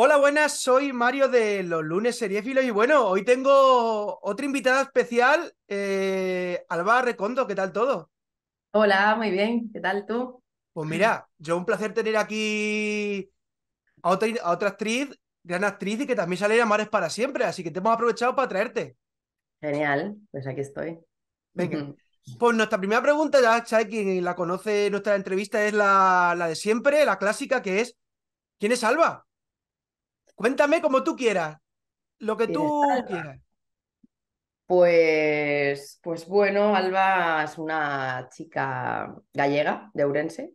Hola, buenas, soy Mario de los lunes seriéfilos y bueno, hoy tengo otra invitada especial, eh, Alba Recondo, ¿qué tal todo? Hola, muy bien, ¿qué tal tú? Pues mira, yo un placer tener aquí a otra, actriz, gran actriz y que también sale a Mares para siempre, así que te hemos aprovechado para traerte. Genial, pues aquí estoy. Venga. Pues nuestra primera pregunta, ya sabes quien la conoce nuestra entrevista, es la, la de siempre, la clásica, que es ¿Quién es Alba? Cuéntame como tú quieras, lo que tú quieras. Pues, pues bueno, Alba es una chica gallega de Urense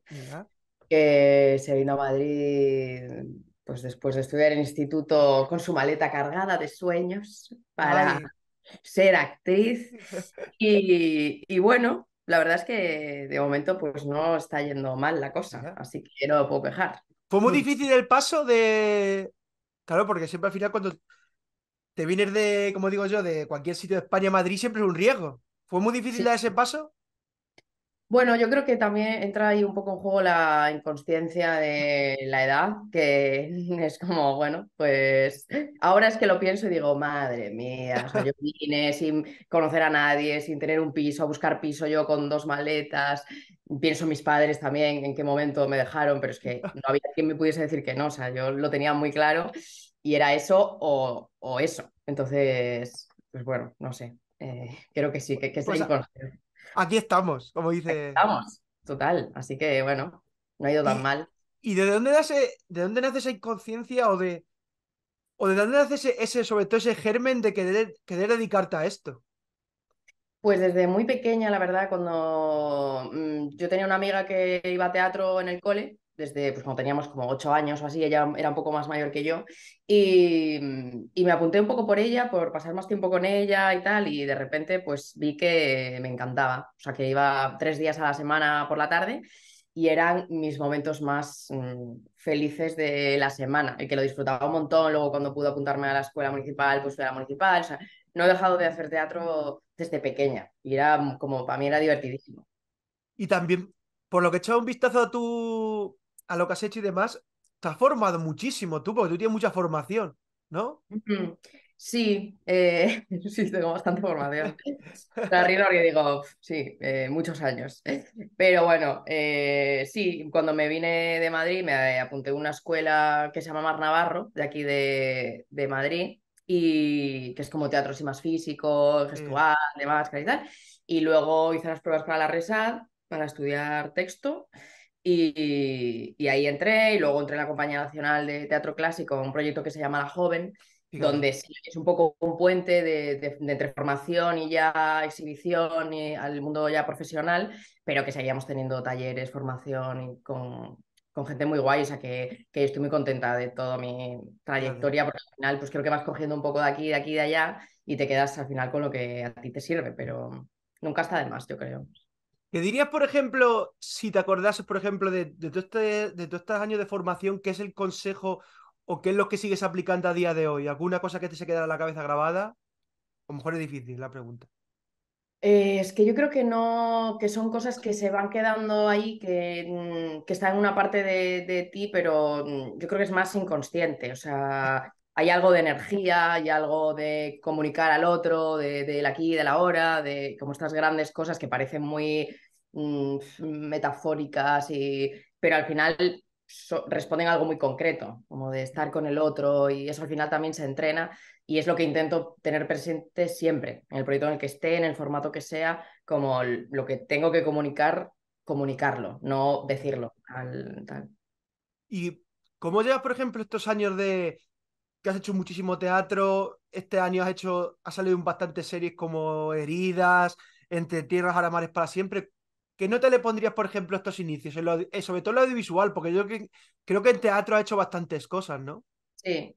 que se vino a Madrid pues después de estudiar en instituto con su maleta cargada de sueños para ser actriz. Y, bueno, la verdad es que de momento pues no está yendo mal la cosa, así que no me puedo quejar. ¿Fue muy mm. difícil el paso de, Claro, porque siempre al final cuando te vienes de, como digo yo, de cualquier sitio de España a Madrid, siempre es un riesgo. ¿Fue muy difícil dar ese paso? Bueno, yo creo que también entra ahí un poco en juego la inconsciencia de la edad, que es como, bueno, pues ahora es que lo pienso y digo, madre mía, yo vine sin conocer a nadie, sin tener un piso, a buscar piso yo con dos maletas. Pienso mis padres también en qué momento me dejaron, pero es que no había quien me pudiese decir que no, o sea, yo lo tenía muy claro y era eso o, eso. Entonces, pues bueno, no sé, eh, creo que sí, que, que es pues pues inconsciente. Aquí estamos, como dice. Estamos, total. Así que bueno, no ha ido tan mal. ¿Y de dónde nace, de dónde nace esa inconsciencia o de. o de dónde nace ese, sobre todo ese germen de querer dedicarte a esto? Pues desde muy pequeña, la verdad, cuando mm, yo tenía una amiga que iba a teatro en el cole desde pues, cuando teníamos como ocho años o así, ella era un poco más mayor que yo, y, me apunté un poco por ella, por pasar más tiempo con ella y tal, y de repente pues vi que me encantaba, o sea que iba tres días a la semana por la tarde y eran mis momentos más mm, felices de la semana, y que lo disfrutaba un montón, luego cuando pude apuntarme a la escuela municipal, pues fui a la municipal, o sea, no he dejado de hacer teatro desde pequeña, y era mm, como, para mí era divertidísimo. Y también, por lo que he un vistazo a tu a lo que has hecho y demás, te has formado muchísimo tú, porque tú tienes mucha formación, ¿no? Sí, eh, sí, tengo bastante formación. La río y digo, sí, eh, muchos años. Pero bueno, eh, sí, cuando me vine de Madrid me apunté a una escuela que se llama Mar Navarro, de aquí de, Madrid, y que es como teatro sí más físico, gestual, demás, y tal. Y luego hice las pruebas para la RESAD, para estudiar texto. Y, ahí entré, y luego entré en la Compañía Nacional de Teatro Clásico, un proyecto que se llama La Joven, donde es un poco un puente de, entre formación y ya exhibición y al mundo ya profesional, pero que seguíamos teniendo talleres, formación y con, gente muy guay, o sea que, estoy muy contenta de toda mi trayectoria, porque al final pues creo que vas cogiendo un poco de aquí, de aquí, de allá y te quedas al final con lo que a ti te sirve, pero nunca está de más, yo creo. ¿Qué dirías, por ejemplo, si te acordases, por ejemplo, de, este, de todos estos años de formación, qué es el consejo o qué es lo que sigues aplicando a día de hoy? ¿Alguna cosa que te se queda en la cabeza grabada? A lo mejor es difícil la pregunta. Eh, es que yo creo que no, que son cosas que se van quedando ahí, que, mm, están en una parte de, de, ti, pero mm, yo creo que es más inconsciente. O sea, hay algo de energía, hay algo de comunicar al otro, del aquí, de la hora, de como estas grandes cosas que parecen muy mm, metafóricas, y, pero al final responden a algo muy concreto, como de estar con el otro y eso al final también se entrena y es lo que intento tener presente siempre, en el proyecto en el que esté, en el formato que sea, como lo que tengo que comunicar, comunicarlo, no decirlo. Y ¿Cómo llevas, por ejemplo, estos años de, que has hecho muchísimo teatro, este año has hecho, ha salido bastantes series como Heridas, Entre Tierras Aramares para Siempre. ¿Qué te le pondrías, por ejemplo, a estos inicios? Eh, sobre todo en lo audiovisual, porque yo creo que en teatro has hecho bastantes cosas, ¿no? Sí,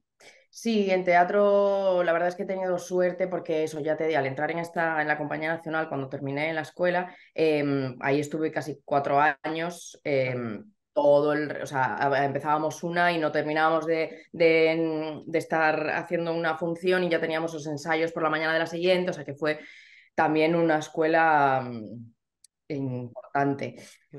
Sí, en teatro la verdad es que he tenido suerte porque eso, ya te di, al entrar en, esta, en la Compañía Nacional, cuando terminé en la escuela, em, ahí estuve casi cuatro años em, todo el, o sea, empezábamos una y no terminábamos de, estar haciendo una función y ya teníamos los ensayos por la mañana de la siguiente, o sea que fue también una escuela mm, importante.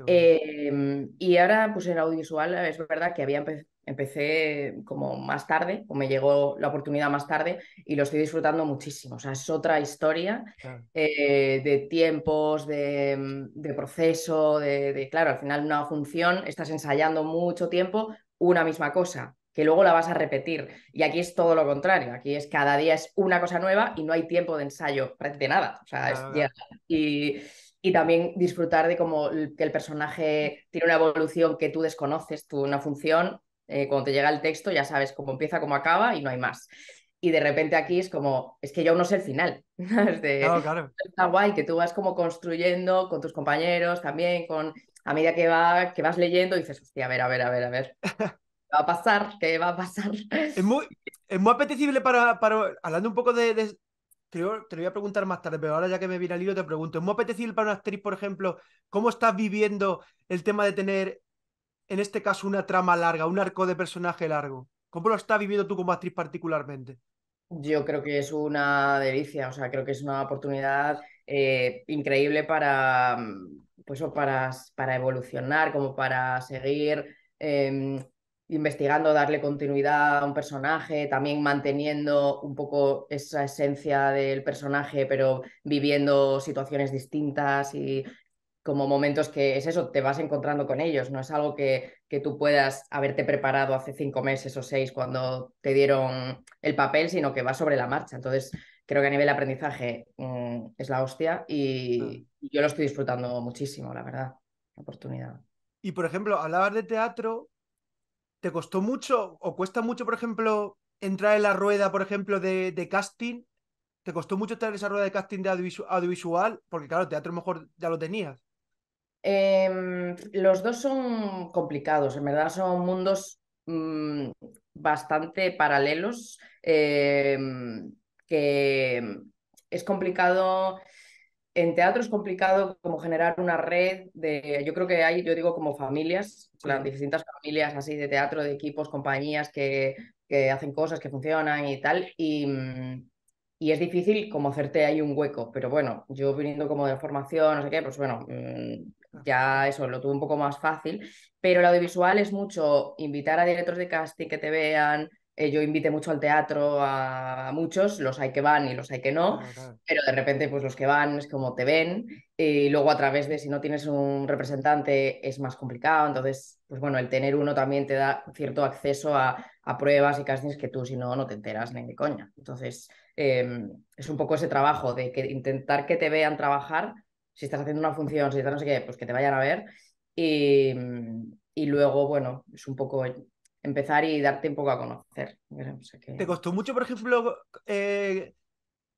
Eh, y ahora, pues en audiovisual, es verdad que había empezado Empecé como más tarde, o me llegó la oportunidad más tarde, y lo estoy disfrutando muchísimo. O sea, es otra historia eh, de tiempos, de, mm, proceso, de, claro, al final una función, estás ensayando mucho tiempo una misma cosa, que luego la vas a repetir. Y aquí es todo lo contrario, aquí es cada día es una cosa nueva y no hay tiempo de ensayo de nada. O sea, y, también disfrutar de cómo el, que el personaje tiene una evolución que tú desconoces, una función eh, cuando te llega el texto ya sabes cómo empieza, cómo acaba y no hay más. Y de repente aquí es como, es que yo aún no sé el final. es Está guay que tú vas como construyendo con tus compañeros también, con a medida que, va, que vas leyendo dices, hostia, a ver, a ver, a ver, a ver. ¿Qué va a pasar? ¿Qué va a pasar? Es muy, es muy apetecible para, para, hablando un poco de, Te, lo voy a preguntar más tarde, pero ahora ya que me viene al hilo te pregunto, ¿es muy apetecible para una actriz, por ejemplo, cómo estás viviendo el tema de tener en este caso, una trama larga, un arco de personaje largo? ¿Cómo lo está viviendo tú como actriz particularmente? Yo creo que es una delicia, o sea, creo que es una oportunidad eh, increíble para, mm, pues, para, para evolucionar, como para seguir em, investigando, darle continuidad a un personaje, también manteniendo un poco esa esencia del personaje, pero viviendo situaciones distintas y como momentos que es eso, te vas encontrando con ellos, no es algo que, tú puedas haberte preparado hace cinco meses o seis cuando te dieron el papel, sino que va sobre la marcha. Entonces, creo que a nivel de aprendizaje mm, es la hostia ah. y, yo lo estoy disfrutando muchísimo, la verdad, la oportunidad. Y, por ejemplo, hablabas de teatro, ¿te costó mucho o cuesta mucho, por ejemplo, entrar en la rueda, por ejemplo, de, de casting? ¿Te costó mucho entrar esa rueda de casting de audiovisual? Porque, claro, teatro mejor ya lo tenías. Em, los dos son complicados, en verdad son mundos mm, bastante paralelos em, que es complicado en teatro es complicado como generar una red de, yo creo que hay, yo digo como familias, las distintas familias así de teatro, de equipos, compañías que, hacen cosas, que funcionan y tal, y, y, es difícil como hacerte ahí un hueco, pero bueno, yo viniendo como de formación, no sé qué, pues bueno, mm, ya eso lo tuve un poco más fácil, pero el audiovisual es mucho invitar a directores de casting que te vean, eh, yo invité mucho al teatro a, muchos, los hay que van y los hay que no, pero de repente pues los que van es como te ven eh, y luego a través de si no tienes un representante es más complicado, entonces pues bueno, el tener uno también te da cierto acceso a, pruebas y castings que tú si no, no te enteras ni de coña. Entonces em, es un poco ese trabajo de que intentar que te vean trabajar si estás haciendo una función, si estás no sé qué, pues que te vayan a ver. Y, luego, bueno, es un poco empezar y darte un poco a conocer. ¿Te costó mucho, por ejemplo, eh,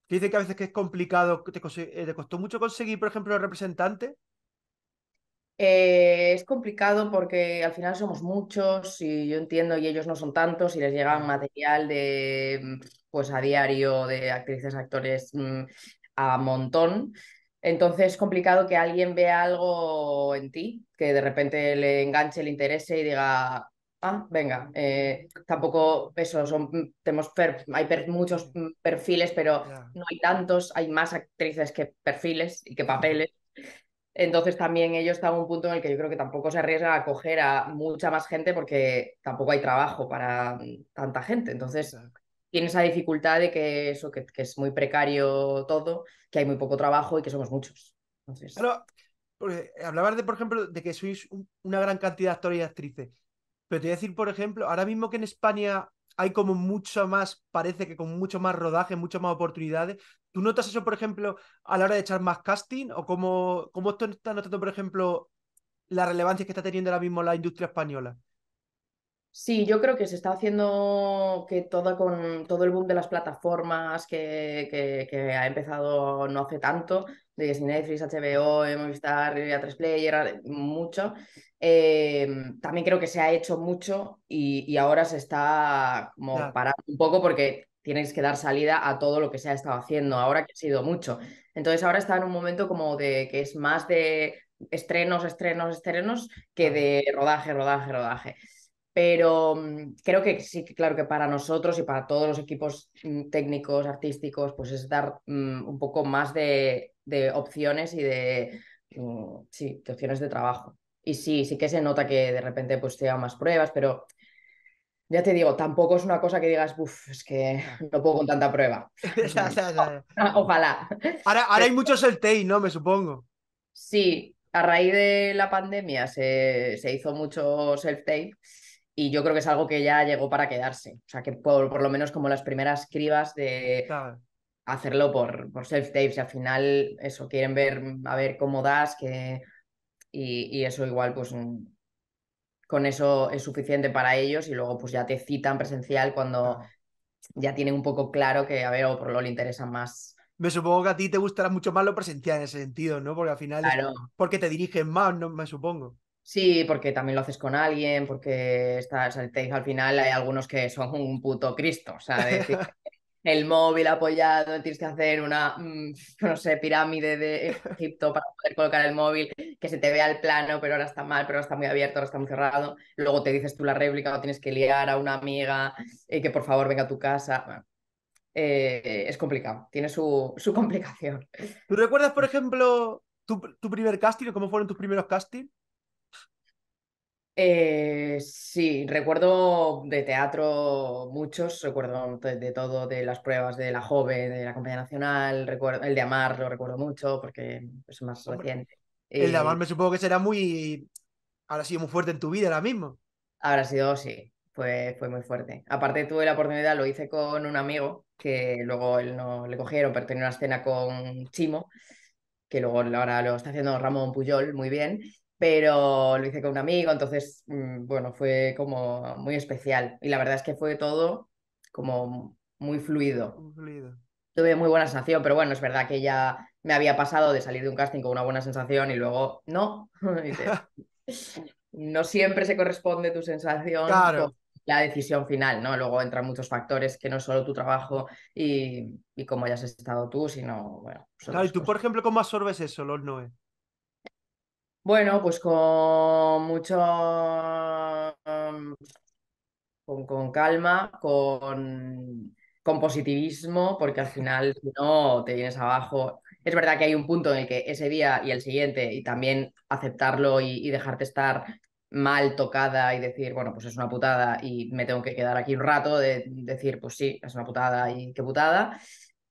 que dice que a veces que es complicado, eh, ¿te, costó mucho conseguir, por ejemplo, el representante? Eh, es complicado porque al final somos muchos y yo entiendo y ellos no son tantos y les llega material de pues a diario de actrices, actores mm, a montón. Entonces es complicado que alguien vea algo en ti, que de repente le enganche, el interés y diga, ah, venga, eh, tampoco eso, son, tenemos hay muchos perfiles, pero no hay tantos, hay más actrices que perfiles y que papeles. Entonces también ellos están en un punto en el que yo creo que tampoco se arriesga a coger a mucha más gente porque tampoco hay trabajo para tanta gente. Entonces tiene esa dificultad de que eso, que, es muy precario todo, que hay muy poco trabajo y que somos muchos. Entonces... hablabas de, por ejemplo, de que sois una gran cantidad de actores y actrices. Pero te voy a decir, por ejemplo, ahora mismo que en España hay como mucho más, parece que con mucho más rodaje, muchas más oportunidades. ¿Tú notas eso, por ejemplo, a la hora de echar más casting? ¿O cómo, cómo está notando, por ejemplo, la relevancia que está teniendo ahora mismo la industria española? Sí, yo creo que se está haciendo que todo con todo el boom de las plataformas que, ha empezado no hace tanto, de Netflix, HBO, Movistar, A3 Player, mucho. Eh, también creo que se ha hecho mucho y, ahora se está como parando un poco porque tienes que dar salida a todo lo que se ha estado haciendo ahora que ha sido mucho. Entonces ahora está en un momento como de que es más de estrenos, estrenos, estrenos que de rodaje, rodaje, rodaje. Pero mm, creo que sí, claro que para nosotros y para todos los equipos mm, técnicos, artísticos, pues es dar mm, un poco más de, opciones y de, sí, de opciones de trabajo. Y sí, sí que se nota que de repente pues dan más pruebas, pero ya te digo, tampoco es una cosa que digas, uff, es que no puedo con tanta prueba. Ojalá. Ahora, ahora hay self-tape, ¿no? Me supongo. Sí, a raíz de la pandemia se, se hizo mucho self-tape y yo creo que es algo que ya llegó para quedarse. O sea, que por, lo menos como las primeras cribas de hacerlo por, por self tapes al final eso quieren ver, a ver cómo das, que... y, eso igual pues mm, con eso es suficiente para ellos y luego pues ya te citan presencial cuando ya tienen un poco claro que, a ver, o por lo le interesa más me supongo que a ti te gustará mucho más lo presencial en ese sentido, ¿no? Porque al final claro. porque te dirigen más, ¿no? Me supongo. Sí, porque también lo haces con alguien, porque estás, al final hay algunos que son un puto Cristo, el móvil apoyado, tienes que hacer una, mm, no sé, pirámide de Egipto para poder colocar el móvil, que se te vea el plano, pero ahora está mal, pero ahora está muy abierto, ahora está muy cerrado. Luego te dices tú la réplica o tienes que liar a una amiga y eh, que por favor venga a tu casa. Eh, es complicado, tiene su, complicación. ¿Tú recuerdas, por ejemplo, tu, tu primer casting o cómo fueron tus primeros castings? Eh, sí, recuerdo de teatro muchos, recuerdo de, todo, de las pruebas de la joven, de la Compañía Nacional, recuerdo, el de Amar lo recuerdo mucho porque es más reciente. El de Amar me supongo que será muy, habrá sido muy fuerte en tu vida ahora mismo. Habrá sido, sí, fue, fue muy fuerte. Aparte tuve la oportunidad, lo hice con un amigo que luego él no le cogieron, pero tenía una escena con Chimo, que luego ahora lo está haciendo Ramón Puyol muy bien pero lo hice con un amigo, entonces, mm, bueno, fue como muy especial. Y la verdad es que fue todo como muy fluido. Tuve muy buena sensación, pero bueno, es verdad que ya me había pasado de salir de un casting con una buena sensación y luego no. no siempre se corresponde tu sensación con la decisión final, ¿no? Luego entran muchos factores que no solo tu trabajo y, y cómo hayas estado tú, sino, bueno. Pues y tú, por ejemplo, ¿cómo absorbes eso, los Noé? Bueno, pues con mucho, mm, con, calma, con, positivismo, porque al final, si no, te vienes abajo. Es verdad que hay un punto en el que ese día y el siguiente, y también aceptarlo y, dejarte estar mal tocada y decir, bueno, pues es una putada y me tengo que quedar aquí un rato, de decir, pues sí, es una putada y qué putada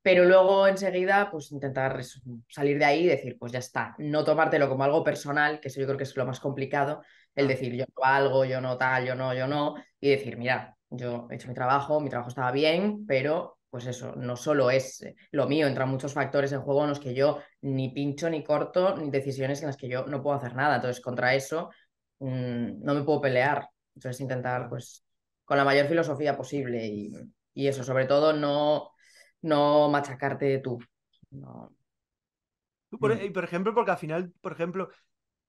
pero luego enseguida pues intentar salir de ahí y decir, pues ya está, no tomártelo como algo personal, que eso yo creo que es lo más complicado, el decir yo no algo, yo no tal, yo no, yo no, y decir, mira, yo he hecho mi trabajo, mi trabajo estaba bien, pero pues eso, no solo es eh, lo mío, entran muchos factores en juego en los que yo ni pincho ni corto, ni decisiones en las que yo no puedo hacer nada, entonces contra eso mm, no me puedo pelear, entonces intentar pues con la mayor filosofía posible y, y eso, sobre todo no no machacarte tú. No. Tú por, mm. e, por, ejemplo, porque al final, por ejemplo,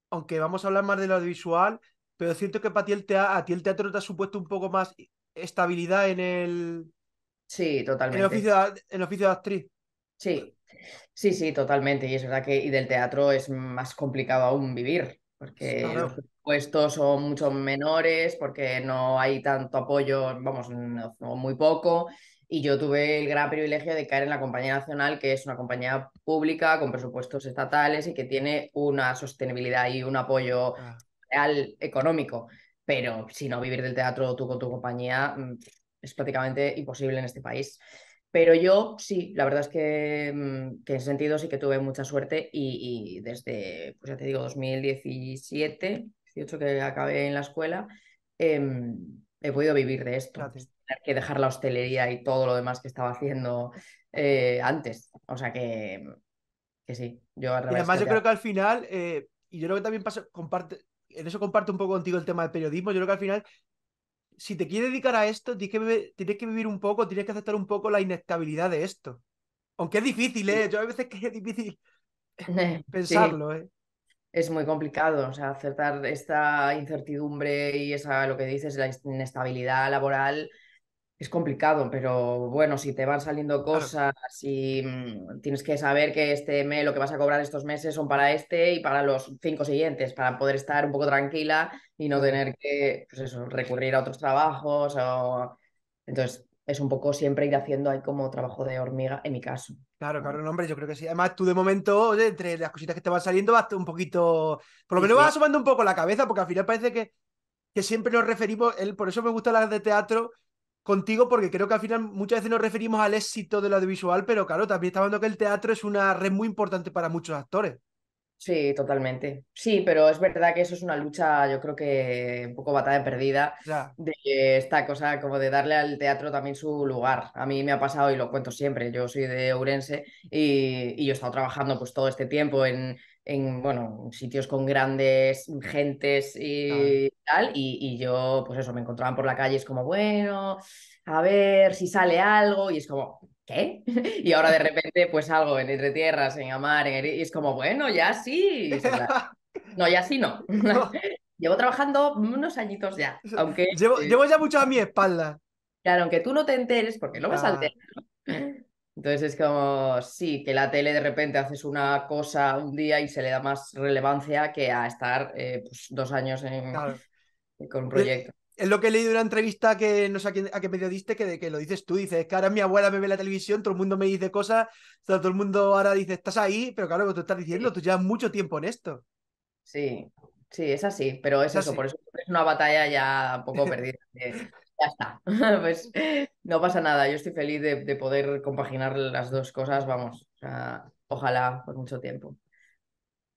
aunque vamos a hablar más de lo visual, pero siento cierto que para ti el teatro, a ti el teatro te ha supuesto un poco más estabilidad en el. Sí, totalmente. En oficio de, oficio de actriz. Sí, sí, sí, totalmente. Y es verdad que y del teatro es más complicado aún vivir, porque los puestos son mucho menores, porque no hay tanto apoyo, vamos, muy poco. Y yo tuve el gran privilegio de caer en la Compañía Nacional, que es una compañía pública con presupuestos estatales y que tiene una sostenibilidad y un apoyo ah. real económico. Pero si no vivir del teatro tú con tu compañía mm, es prácticamente imposible en este país. Pero yo sí, la verdad es que, mm, que, en sentido sí que tuve mucha suerte y, desde, pues ya te digo, 2017, 18 que acabé en la escuela, em, he podido vivir de esto. Gracias que dejar la hostelería y todo lo demás que estaba haciendo eh, antes. O sea que, que sí, yo además yo creo que al final, eh, y yo creo que también pasa, comparte, en eso comparto un poco contigo el tema del periodismo, yo creo que al final si te quieres dedicar a esto, tienes que, vivir, un poco, tienes que aceptar un poco la inestabilidad de esto. Aunque es difícil, ¿eh? Yo a veces que es difícil pensarlo, ¿eh? Es muy complicado, o sea, aceptar esta incertidumbre y esa, lo que dices, la inestabilidad laboral es complicado, pero bueno, si te van saliendo cosas y mm, tienes que saber que este mes, lo que vas a cobrar estos meses son para este y para los cinco siguientes, para poder estar un poco tranquila y no tener que pues recurrir a otros trabajos. O... Entonces, es un poco siempre ir haciendo ahí como trabajo de hormiga, en mi caso. Claro, claro, hombre, yo creo que sí. Además, tú de momento, entre las cositas que te van saliendo, vas un poquito. Por lo menos vas sumando un poco la cabeza, porque al final parece que, que siempre nos referimos. Él, por eso me gusta las de teatro contigo porque creo que al final muchas veces nos referimos al éxito de lo audiovisual, pero claro, también está hablando que el teatro es una red muy importante para muchos actores. Sí, totalmente. Sí, pero es verdad que eso es una lucha, yo creo que un poco batalla perdida de esta cosa, como de darle al teatro también su lugar. A mí me ha pasado y lo cuento siempre, yo soy de Ourense y, y yo he estado trabajando pues todo este tiempo en, en bueno, sitios con grandes gentes y tal, y, yo, pues eso, me encontraban por la calle, es como, bueno, a ver si sale algo, y es como, ¿qué? Y ahora de repente, pues algo en Entre Tierras, en Amar, y es como, bueno, ya sí. no, ya sí no. llevo trabajando unos añitos ya, aunque... Llevo, ya mucho a mi espalda. Claro, aunque tú no te enteres, porque no vas a enterar, entonces es como, sí, que la tele de repente haces una cosa un día y se le da más relevancia que a estar eh, pues, dos años en, con un proyecto. Es lo que he leído en una entrevista que no sé a, a qué medio diste, que, de, que lo dices tú, dices, que ahora mi abuela me ve la televisión, todo el mundo me dice cosas, todo el mundo ahora dice, estás ahí, pero claro, que tú estás diciendo, tú llevas mucho tiempo en esto. Sí, sí, es así, pero es, eso, por eso es una batalla ya un poco perdida ya está. pues no pasa nada, yo estoy feliz de, poder compaginar las dos cosas, vamos, ojalá por mucho tiempo.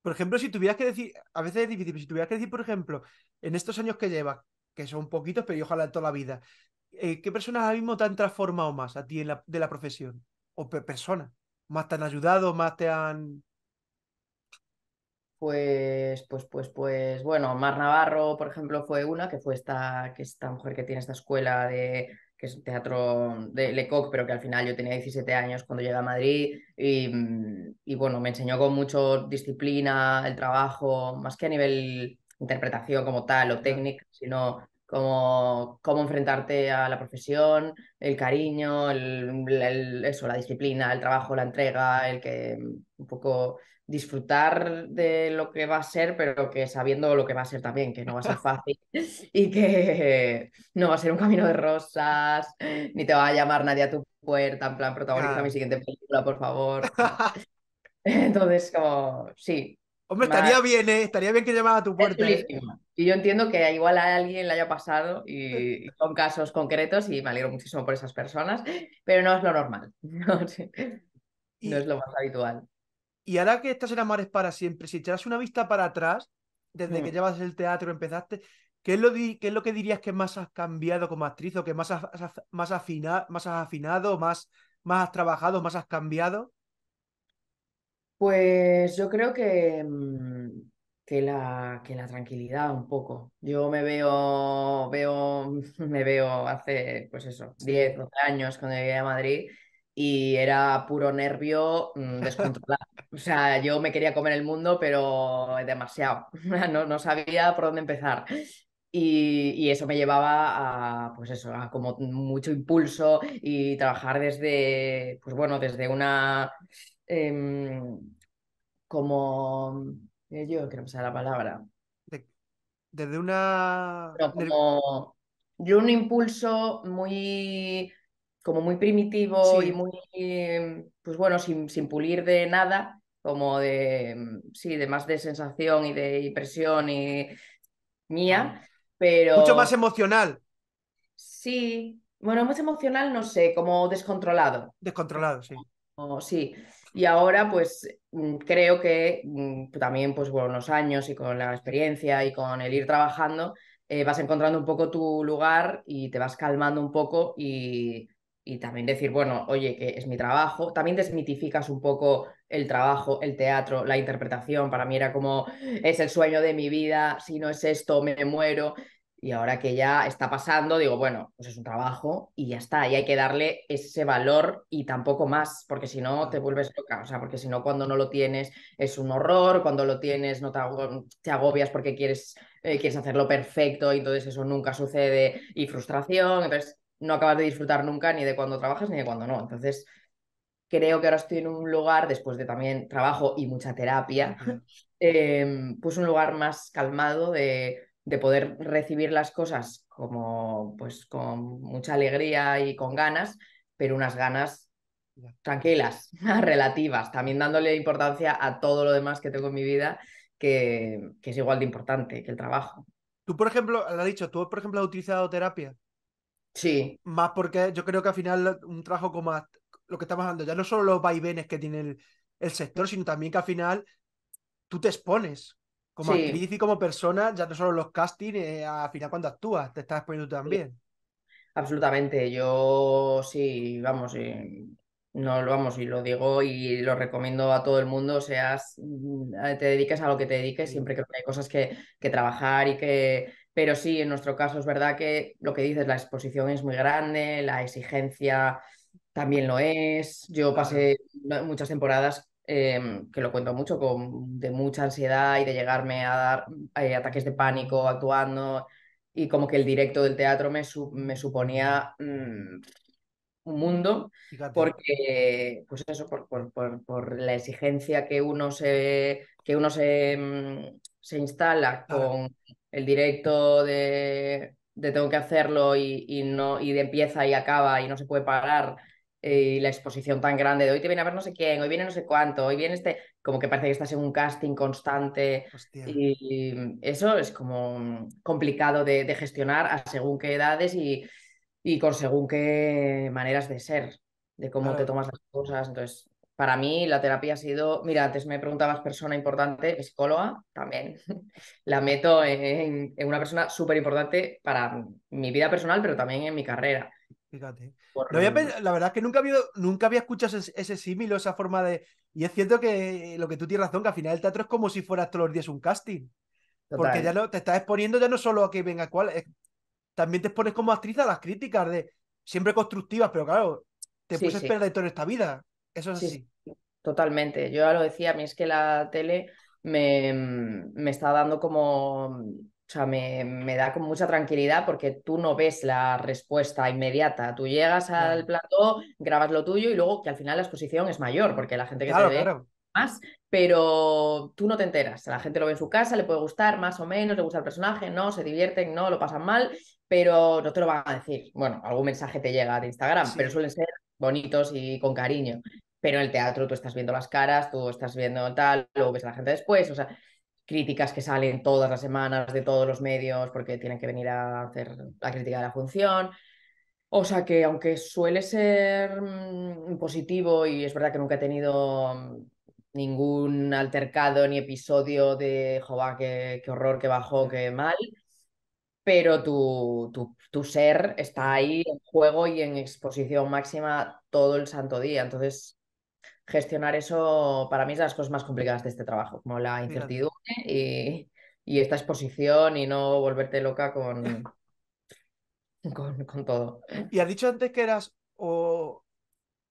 Por ejemplo, si tuvieras que decir, a veces es difícil, pero si tuvieras que decir, por ejemplo, en estos años que llevas, que son poquitos, pero yo ojalá en toda la vida, eh, ¿qué personas ahora mismo te han transformado más a ti la, de la profesión? ¿O persona personas? ¿Más te han ayudado? ¿Más te han pues, pues, pues, pues, bueno, Mar Navarro, por ejemplo, fue una, que fue esta, que esta mujer que tiene esta escuela de que es teatro de Lecoq, pero que al final yo tenía 17 años cuando llegué a Madrid mm, y, bueno, me enseñó con mucho disciplina, el trabajo, más que a nivel interpretación como tal o técnica, sino como cómo enfrentarte a la profesión, el cariño, eso, la disciplina, el trabajo, la entrega, el que mm, un poco disfrutar de lo que va a ser, pero que sabiendo lo que va a ser también, que no va a ser fácil y que no va a ser un camino de rosas, ni te va a llamar nadie a tu puerta, en plan, protagoniza mi siguiente película, por favor. Entonces, como, sí. Hombre, estaría bien, ¿eh? Estaría bien que llamara a tu puerta. ¿eh? Y yo entiendo que igual a alguien le haya pasado y, con casos concretos y me alegro muchísimo por esas personas, pero no es lo normal. no es lo más habitual y ahora que estás en Amores para siempre. Si echas una vista para atrás, desde que llevas hmm. el teatro, empezaste, ¿qué es, lo ¿qué es lo que dirías que más has cambiado como actriz o que más has, más afina más afinado, más, más has trabajado, más has cambiado? Pues yo creo que, mm, que, la, que la tranquilidad un poco. Yo me veo, veo, me veo hace, pues eso, 10, 12 años cuando llegué a Madrid y era puro nervio mm, descontrolado. o sea, yo me quería comer el mundo, pero demasiado. no, no sabía por dónde empezar. Y, eso me llevaba a, pues eso, a como mucho impulso y trabajar desde, pues bueno, desde una, em, eh, como, yo que usar la palabra. desde una... No, como, de un impulso muy como muy primitivo y muy, em, pues bueno, sin, pulir de nada, como de, em, sí, de más de sensación y de impresión y mía, pero... Mucho más emocional. Sí, bueno, más emocional, no sé, como descontrolado. Descontrolado, sí. sí, y ahora pues mm, creo que mm, también pues bueno, los años y con la experiencia y con el ir trabajando eh, vas encontrando un poco tu lugar y te vas calmando un poco y, y también decir, bueno, oye, que es mi trabajo, también desmitificas un poco el trabajo, el teatro, la interpretación, para mí era como, es el sueño de mi vida, si no es esto, me muero. Y ahora que ya está pasando, digo, bueno, pues es un trabajo y ya está, y hay que darle ese valor y tampoco más, porque si no te vuelves loca, o sea, porque si no cuando no lo tienes es un horror, cuando lo tienes no te, agobias porque quieres, eh, quieres hacerlo perfecto y entonces eso nunca sucede y frustración, entonces no acabas de disfrutar nunca ni de cuando trabajas ni de cuando no. Entonces, creo que ahora estoy en un lugar, después de también trabajo y mucha terapia, em, pues un lugar más calmado de, poder recibir las cosas como pues con mucha alegría y con ganas, pero unas ganas tranquilas, relativas, también dándole importancia a todo lo demás que tengo en mi vida, que, que es igual de importante que el trabajo. Tú, por ejemplo, lo has dicho, tú, por ejemplo, has utilizado terapia. Sí. Más porque yo creo que al final un trabajo como lo que estamos dando ya no solo los vaivenes que tiene el, sector, sino también que al final tú te expones como actriz y como persona, ya no solo los castings, eh, al final cuando actúas, te estás exponiendo tú también. Absolutamente, yo sí, vamos, eh, no lo vamos, y lo digo y lo recomiendo a todo el mundo, seas, mm, te dediques a lo que te dediques, siempre que hay cosas que trabajar y que, pero sí, en nuestro caso es verdad que lo que dices, la exposición es muy grande, la exigencia también lo es. Yo pasé muchas temporadas, em, que lo cuento mucho, con, de mucha ansiedad y de llegarme a dar eh, ataques de pánico actuando y como que el directo del teatro me, suponía mm, un mundo, porque, pues eso, por, la exigencia que uno se, que uno se, mm, se instala con el directo de, tengo que hacerlo y, no, y de empieza y acaba y no se puede parar eh, y la exposición tan grande de hoy te viene a ver no sé quién, hoy viene no sé cuánto, hoy viene este, como que parece que estás en un casting constante y mm, eso es como complicado de, gestionar a según qué edades y, y con según qué maneras de ser, de cómo te tomas las cosas, entonces para mí la terapia ha sido, mira, antes me preguntabas persona importante, psicóloga, también la meto en, una persona súper importante para mi vida personal, pero también en mi carrera. Fíjate. la verdad es que nunca había, nunca había escuchado ese, símil o esa forma de... Y es cierto que lo que tú tienes razón, que al final el teatro es como si fueras todos los días un casting. Porque ya no te estás exponiendo ya no solo a que venga cuál, también te expones como actriz a las críticas de siempre constructivas, pero claro, te puedes esperar de toda esta vida. Eso sí, Totalmente. Yo ya lo decía, a mí es que la tele me, mm, está dando como. Mm, o sea, me, da como mucha tranquilidad porque tú no ves la respuesta inmediata. Tú llegas al plató, grabas lo tuyo y luego que al final la exposición es mayor porque la gente que se te ve más, pero tú no te enteras. La gente lo ve en su casa, le puede gustar más o menos, le gusta el personaje, no, se divierten, no, lo pasan mal, pero no te lo van a decir. Bueno, algún mensaje te llega de Instagram, pero suelen ser bonitos y con cariño pero en el teatro tú estás viendo las caras, tú estás viendo tal, luego ves a la gente después, o sea, críticas que salen todas las semanas de todos los medios porque tienen que venir a hacer la crítica de la función. O sea que aunque suele ser mm, positivo y es verdad que nunca he tenido mm, ningún altercado ni episodio de, joder, qué, horror, qué bajó qué mal, pero tu, tu, ser está ahí en juego y en exposición máxima todo el santo día. Entonces, gestionar eso para mí es de las cosas más complicadas de este trabajo, como la incertidumbre y, esta exposición y no volverte loca con, con, todo. Y has dicho antes que eras, o,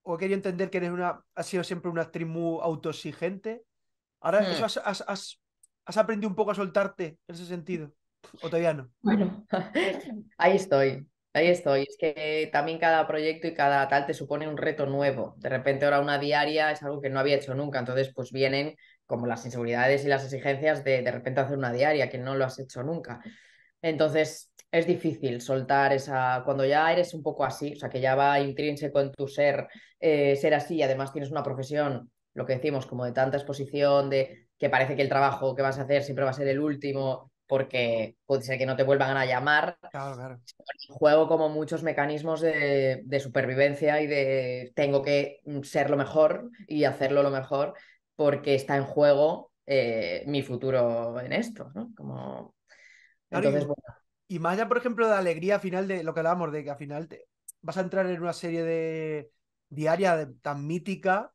o quería entender que eres una, has sido siempre una actriz muy autoexigente. Ahora hmm. has aprendido un poco a soltarte en ese sentido. ¿O todavía no? Bueno, ahí estoy. Ahí estoy. Es que también cada proyecto y cada tal te supone un reto nuevo. De repente ahora una diaria es algo que no había hecho nunca. Entonces, pues vienen como las inseguridades y las exigencias de de repente hacer una diaria que no lo has hecho nunca. Entonces, es difícil soltar esa, cuando ya eres un poco así, o sea, que ya va intrínseco en tu ser eh, ser así, y además tienes una profesión, lo que decimos, como de tanta exposición, de que parece que el trabajo que vas a hacer siempre va a ser el último, porque puede ser que no te vuelvan a llamar. Claro, claro. Juego como muchos mecanismos de, supervivencia y de tengo que mm, ser lo mejor y hacerlo lo mejor porque está en juego eh, mi futuro en esto, Como... y, más por ejemplo, de alegría final de lo que hablábamos, de que al final vas a entrar en una serie de diaria tan mítica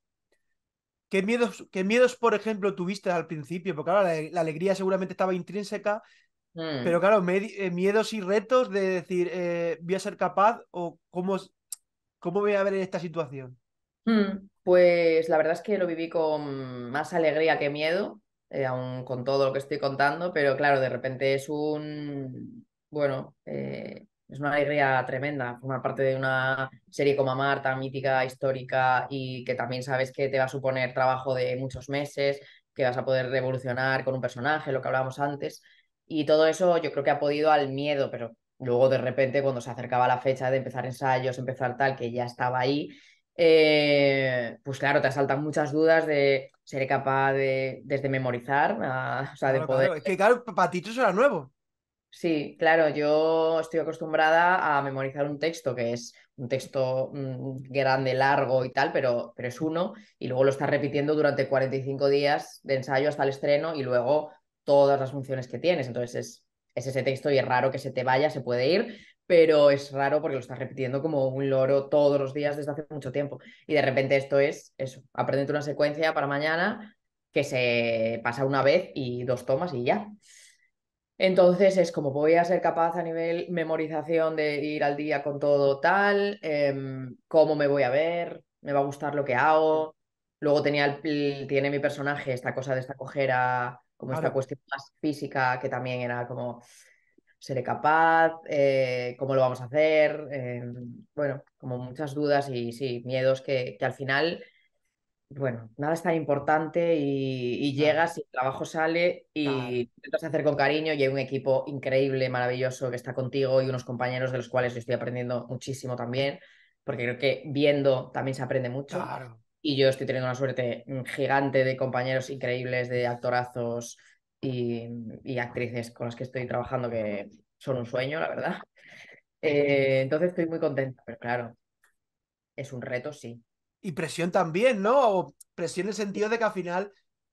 ¿Qué miedos, qué miedos, por ejemplo, tuviste al principio? Porque claro, la, alegría seguramente estaba intrínseca, mm. pero claro, eh, miedos y retos de decir, eh, ¿voy a ser capaz o cómo, cómo voy a ver esta situación? Mm, pues la verdad es que lo viví con más alegría que miedo, eh, aún con todo lo que estoy contando, pero claro, de repente es un, bueno, es una alegría tremenda formar parte de una serie como Marta, mítica, histórica y que también sabes que te va a suponer trabajo de muchos meses, que vas a poder revolucionar con un personaje, lo que hablábamos antes. Y todo eso yo creo que ha podido al miedo, pero luego de repente cuando se acercaba la fecha de empezar ensayos, empezar tal, que ya estaba ahí, eh, pues claro, te asaltan muchas dudas de seré capaz de desde memorizar, o sea, de poder... Claro. Es que claro, para ti eso era nuevo. Sí, claro, yo estoy acostumbrada a memorizar un texto que es un texto mm, grande, largo y tal, pero, pero es uno, y luego lo estás repitiendo durante 45 días de ensayo hasta el estreno y luego todas las funciones que tienes. Entonces es, ese texto y es raro que se te vaya, se puede ir, pero es raro porque lo estás repitiendo como un loro todos los días desde hace mucho tiempo. Y de repente esto es eso, aprendete una secuencia para mañana que se pasa una vez y dos tomas y ya. Entonces es como voy a ser capaz a nivel memorización de ir al día con todo tal, em, cómo me voy a ver, me va a gustar lo que hago. Luego tenía el, tiene mi personaje esta cosa de esta cojera, como esta cuestión más física que también era como seré capaz, eh, cómo lo vamos a hacer, em, bueno, como muchas dudas y sí, miedos que al final bueno, nada es tan importante y, llegas y el trabajo sale y lo intentas hacer con cariño y hay un equipo increíble, maravilloso que está contigo y unos compañeros de los cuales yo estoy aprendiendo muchísimo también, porque creo que viendo también se aprende mucho. Y yo estoy teniendo una suerte gigante de compañeros increíbles, de actorazos y, actrices con las que estoy trabajando que son un sueño, la verdad. Eh, entonces estoy muy contenta, pero claro, es un reto, sí, y presión también, ¿no? O presión en el sentido de que al final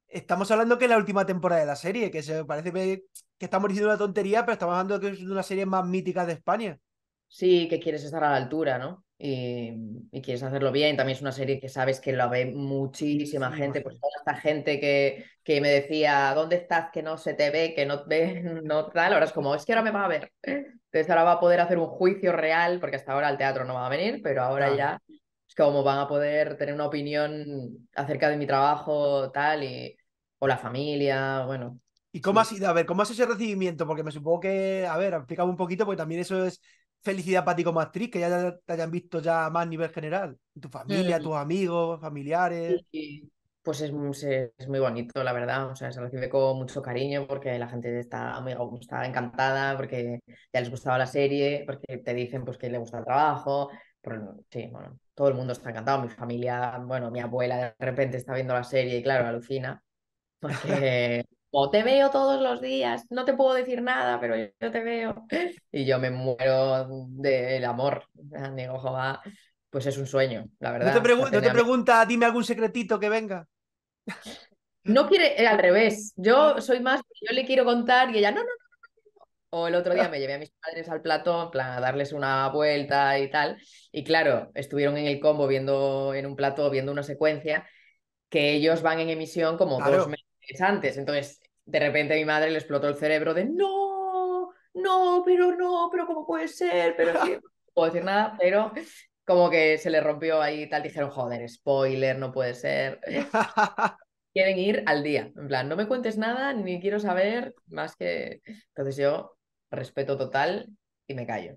estamos hablando que es la última temporada de la serie, que se parece que, estamos diciendo una tontería, pero estamos hablando de que es una serie más mítica de España. Sí, que quieres estar a la altura, ¿no? Y, quieres hacerlo bien. También es una serie que sabes que la ve muchísima gente, pues toda esta gente que, que, me decía, ¿dónde estás? Que no se te ve, que no te ve, no tal. Ahora es como, es que ahora me va a ver. Entonces ahora va a poder hacer un juicio real, porque hasta ahora el teatro no va a venir, pero ahora ya cómo van a poder tener una opinión acerca de mi trabajo, tal, y, o la familia, bueno. ¿Y cómo ha sido? A ver, ¿cómo ha sido ese recibimiento? Porque me supongo que, a ver, explícame un poquito, porque también eso es felicidad para ti como actriz, que ya te hayan visto ya más a nivel general, tu familia, mm. tus amigos, familiares. Pues es, es, muy bonito, la verdad, o sea, se recibe con mucho cariño porque la gente está muy está encantada, porque ya les gustaba la serie, porque te dicen pues que le gusta el trabajo, sí, bueno, todo el mundo está encantado. Mi familia, bueno, mi abuela de repente está viendo la serie y claro, alucina. Porque o te veo todos los días, no te puedo decir nada, pero yo te veo. Y yo me muero del amor. Digo, pues es un sueño, la verdad. ¿No te, pregunta, dime algún secretito que venga? No quiere, eh, al revés. Yo ah. soy más, yo le quiero contar y ella, no, no, no o el otro día me llevé a mis padres al plato plan, a darles una vuelta y tal. Y claro, estuvieron en el combo viendo, en un plato, viendo una secuencia que ellos van en emisión como dos meses antes. Entonces, de repente mi madre le explotó el cerebro de no, no, pero no, pero ¿cómo puede ser? Pero no puedo decir nada, pero como que se le rompió ahí y tal. Dijeron, joder, spoiler, no puede ser. Quieren ir al día. En plan, no me cuentes nada, ni quiero saber más que. Entonces yo respeto total y me callo.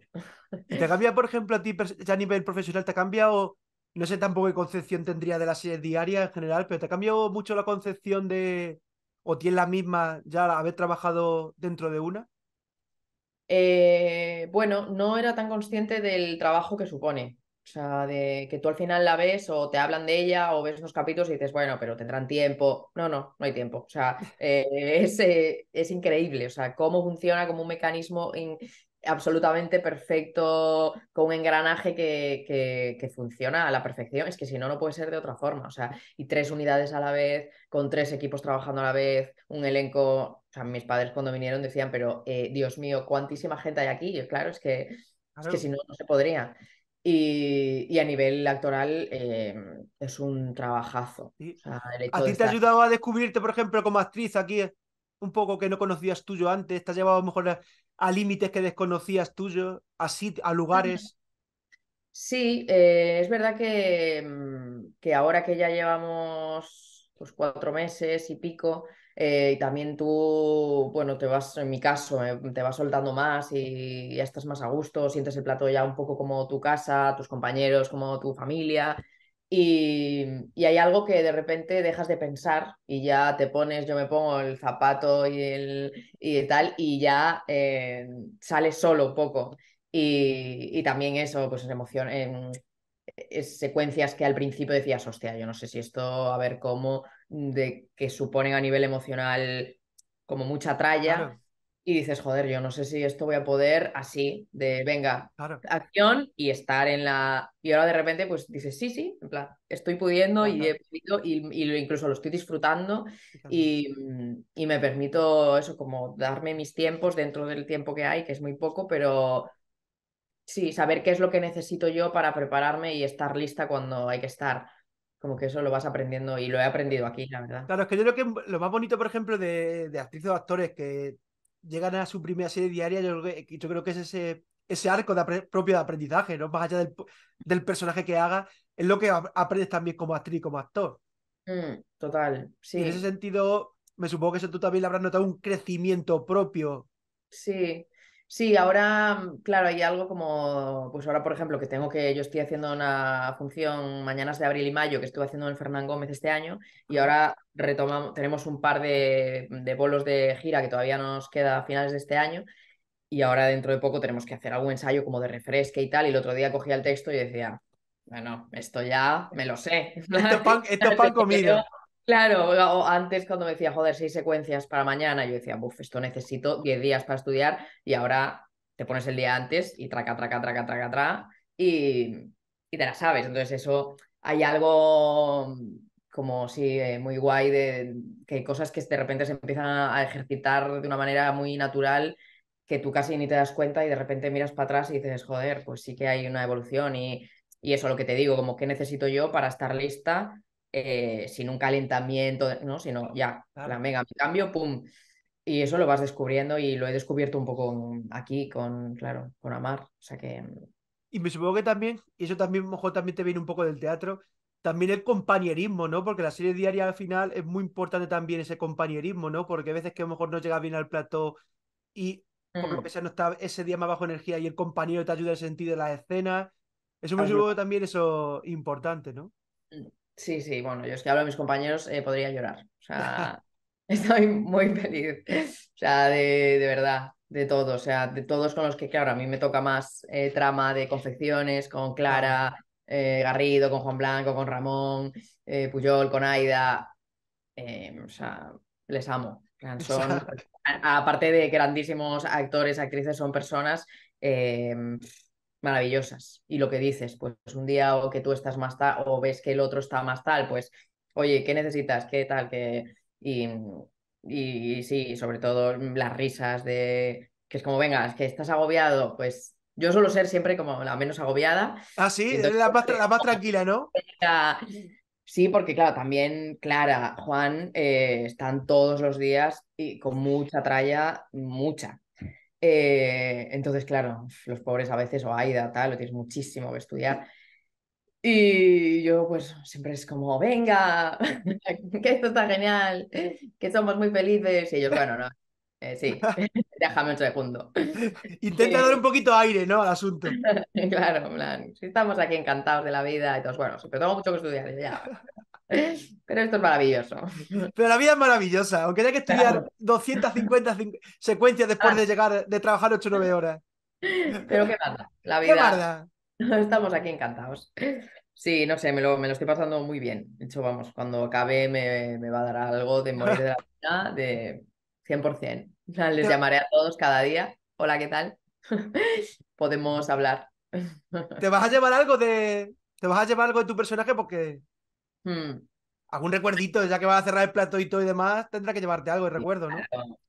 te cambia, por ejemplo, a ti ya a nivel profesional, te ha cambiado, no sé tampoco qué concepción tendría de la serie diaria en general, pero te ha cambiado mucho la concepción de, o tienes la misma ya haber trabajado dentro de una? Eh, bueno, no era tan consciente del trabajo que supone. O sea, de que tú al final la ves o te hablan de ella o ves unos capítulos y dices, bueno, pero tendrán tiempo. No, no, no hay tiempo. O sea, eh, eh, es, increíble. O sea, cómo funciona como un mecanismo absolutamente perfecto, con un engranaje que, funciona a la perfección. Es que si no, no puede ser de otra forma. O sea, y tres unidades a la vez, con tres equipos trabajando a la vez, un elenco. O sea, mis padres cuando vinieron decían, pero eh, Dios mío, cuántísima gente hay aquí. Y claro, es que, claro. es que si no, no se podría. Y, a nivel actoral em, es un trabajazo. ¿A ti te ha ayudado a descubrirte, por ejemplo, como actriz aquí, eh, un poco que no conocías tuyo antes? ¿Te has llevado a mejor a, límites que desconocías tuyo, así a lugares? Sí, eh, es verdad que, em, que ahora que ya llevamos pues, cuatro meses y pico, eh, y también tú, bueno, te vas, en mi caso, eh, te vas soltando más y ya estás más a gusto, sientes el plato ya un poco como tu casa, tus compañeros, como tu familia. Y, hay algo que de repente dejas de pensar y ya te pones, yo me pongo el zapato y, el, y tal, y ya eh, sales solo poco. Y, también eso, pues es emoción, en, em, secuencias que al principio decías, hostia, yo no sé si esto, a ver cómo, de que suponen a nivel emocional como mucha tralla. Y dices, joder, yo no sé si esto voy a poder así, de venga, acción y estar en la. Y ahora de repente, pues dices, sí, sí, en plan, estoy pudiendo y he podido, y, y, incluso lo estoy disfrutando y, y, me permito eso, como darme mis tiempos dentro del tiempo que hay, que es muy poco, pero sí, saber qué es lo que necesito yo para prepararme y estar lista cuando hay que estar como que eso lo vas aprendiendo y lo he aprendido aquí, la verdad. Claro, es que yo creo que lo más bonito, por ejemplo, de, de actrices o actores que llegan a su primera serie diaria, yo, yo creo que es ese, ese arco propio de aprendizaje, ¿no? Más allá del, personaje que haga, es lo que aprendes también como actriz y como actor. Mm, total, sí. en ese sentido, me supongo que eso tú también le habrás notado un crecimiento propio. Sí, Sí, ahora, mm, claro, hay algo como, pues ahora, por ejemplo, que tengo que, yo estoy haciendo una función mañanas de abril y mayo que estuve haciendo en Fernán Gómez este año y ahora retomamos, tenemos un par mm, de, bolos de gira que todavía nos queda a finales de este año y ahora dentro de poco tenemos que hacer algún ensayo como de refresque y tal. Y el otro día cogía el texto y decía, bueno, esto ya me lo sé. Esto es pan, comido. Claro, o antes cuando me decía, joder, seis secuencias para mañana, yo decía, buf, esto necesito 10 días para estudiar y ahora te pones el día antes y traca, traca, traca, traca, traca y, y te la sabes. Entonces eso, hay algo como sí, eh, muy guay de que hay cosas que de repente se empiezan a ejercitar de una manera muy natural que tú casi ni te das cuenta y de repente miras para atrás y dices, joder, pues sí que hay una evolución y, y eso lo que te digo, como qué necesito yo para estar lista eh, sin un calentamiento, ¿no? sino ya, la mega, cambio, pum. Y eso lo vas descubriendo y lo he descubierto un poco aquí con, claro, con Amar. O sea que... Mm. Y me supongo que también, y eso también, mejor también te viene un poco del teatro, también el compañerismo, ¿no? Porque la serie diaria al final es muy importante también ese compañerismo, ¿no? Porque a veces que a lo mejor no llega bien al plató y por lo mm. que sea no está ese día más bajo energía y el compañero te ayuda a sentir sentido de la escena. Eso me supongo también eso importante, ¿no? Mm. Sí, sí, bueno, yo es que hablo a mis compañeros, eh, podría llorar. O sea, estoy muy feliz. O sea, de, verdad, de todos, O sea, de todos con los que, claro, a mí me toca más eh, trama de confecciones, con Clara, eh, Garrido, con Juan Blanco, con Ramón, Puyol, con Aida. o sea, les amo. aparte de grandísimos actores, actrices, son personas maravillosas. Y lo que dices, pues un día o que tú estás más tal, o ves que el otro está más tal, pues, oye, ¿qué necesitas? ¿Qué tal? que Y, y, sí, sobre todo las risas de que es como, venga, es que estás agobiado, pues yo suelo ser siempre como la menos agobiada. Ah, sí, la, más, la, más, tranquila, ¿no? Sí, porque claro, también Clara, Juan, eh, están todos los días y con mucha tralla, mucha. Eh, entonces, claro, los pobres a veces, o Aida, tal, lo tienes muchísimo que estudiar. Y yo, pues, siempre es como, venga, que esto está genial, que somos muy felices. Y ellos, bueno, no, eh, sí, déjame un segundo. Intenta dar un poquito aire, ¿no? Al asunto. claro, plan, estamos aquí encantados de la vida y todos, bueno, pero tengo mucho que estudiar, ya. Pero esto es maravilloso. Pero la vida es maravillosa, aunque haya que estudiar 250 secuencias después de ah. llegar, de trabajar 8 o 9 horas. Pero qué marda, la vida. Estamos aquí encantados. Sí, no sé, me lo, me lo, estoy pasando muy bien. De hecho, vamos, cuando acabe me, va a dar algo de morir de la vida de 100%. les llamaré a todos cada día. Hola, ¿qué tal? Podemos hablar. ¿Te vas a llevar algo de te vas a llevar algo de tu personaje? Porque Hmm. Algún recuerdito, ya que va a cerrar el plato y todo y demás, tendrá que llevarte algo de recuerdo, ¿no?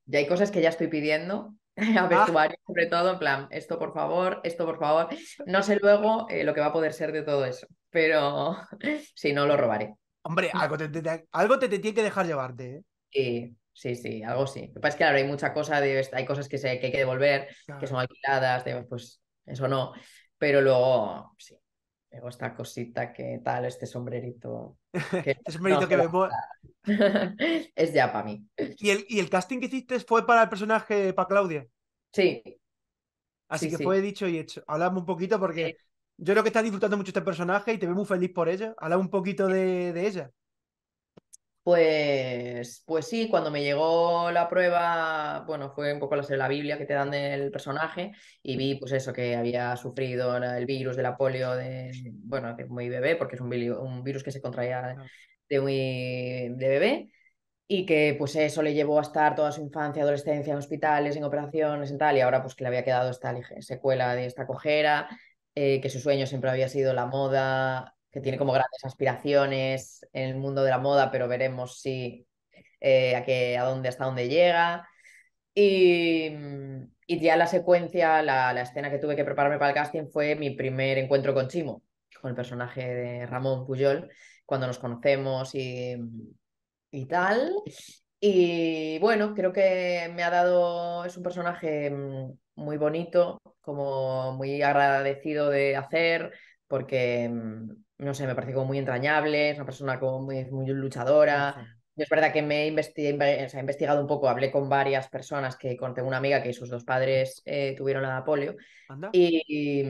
Ya hay cosas que ya estoy pidiendo a ah. vestuario, sobre todo, en plan, esto por favor, esto por favor. No sé luego eh, lo que va a poder ser de todo eso, pero si no, lo robaré. Hombre, algo te, algo te, tiene que dejar llevarte. ¿eh? Sí, sí, sí, algo sí. Lo que pasa es que ahora hay mucha cosa, de, hay cosas que, se, que hay que devolver, que son alquiladas, pues eso no. Pero luego, sí, esta cosita que tal, este sombrerito. este sombrerito que vemos Es ya para mí. ¿Y el, casting que hiciste fue para el personaje, para Claudia? Sí. Así que fue dicho y hecho. Hablamos un poquito porque yo creo que estás disfrutando mucho este personaje y te veo muy feliz por ella. habla un poquito de, de ella. Pues, pues sí, cuando me llegó la prueba, bueno, fue un poco la, la Biblia que te dan del personaje y vi pues eso, que había sufrido el virus de la polio de, bueno, de muy bebé, porque es un, virus que se contraía de, muy, de bebé y que pues eso le llevó a estar toda su infancia, adolescencia en hospitales, en operaciones en tal, y ahora pues que le había quedado esta secuela de esta cojera, eh, que su sueño siempre había sido la moda, que tiene como grandes aspiraciones en el mundo de la moda, pero veremos si eh, a, qué, a dónde hasta dónde llega. Y, ya la secuencia, la, escena que tuve que prepararme para el casting fue mi primer encuentro con Chimo, con el personaje de Ramón Puyol, cuando nos conocemos y, y tal. Y bueno, creo que me ha dado, es un personaje mm, muy bonito, como muy agradecido de hacer, porque mm, no sé, me parece como muy entrañable, es una persona como muy, muy luchadora. es verdad que me he, investigado un poco, hablé con varias personas que tengo una amiga que sus dos padres eh, tuvieron la polio y,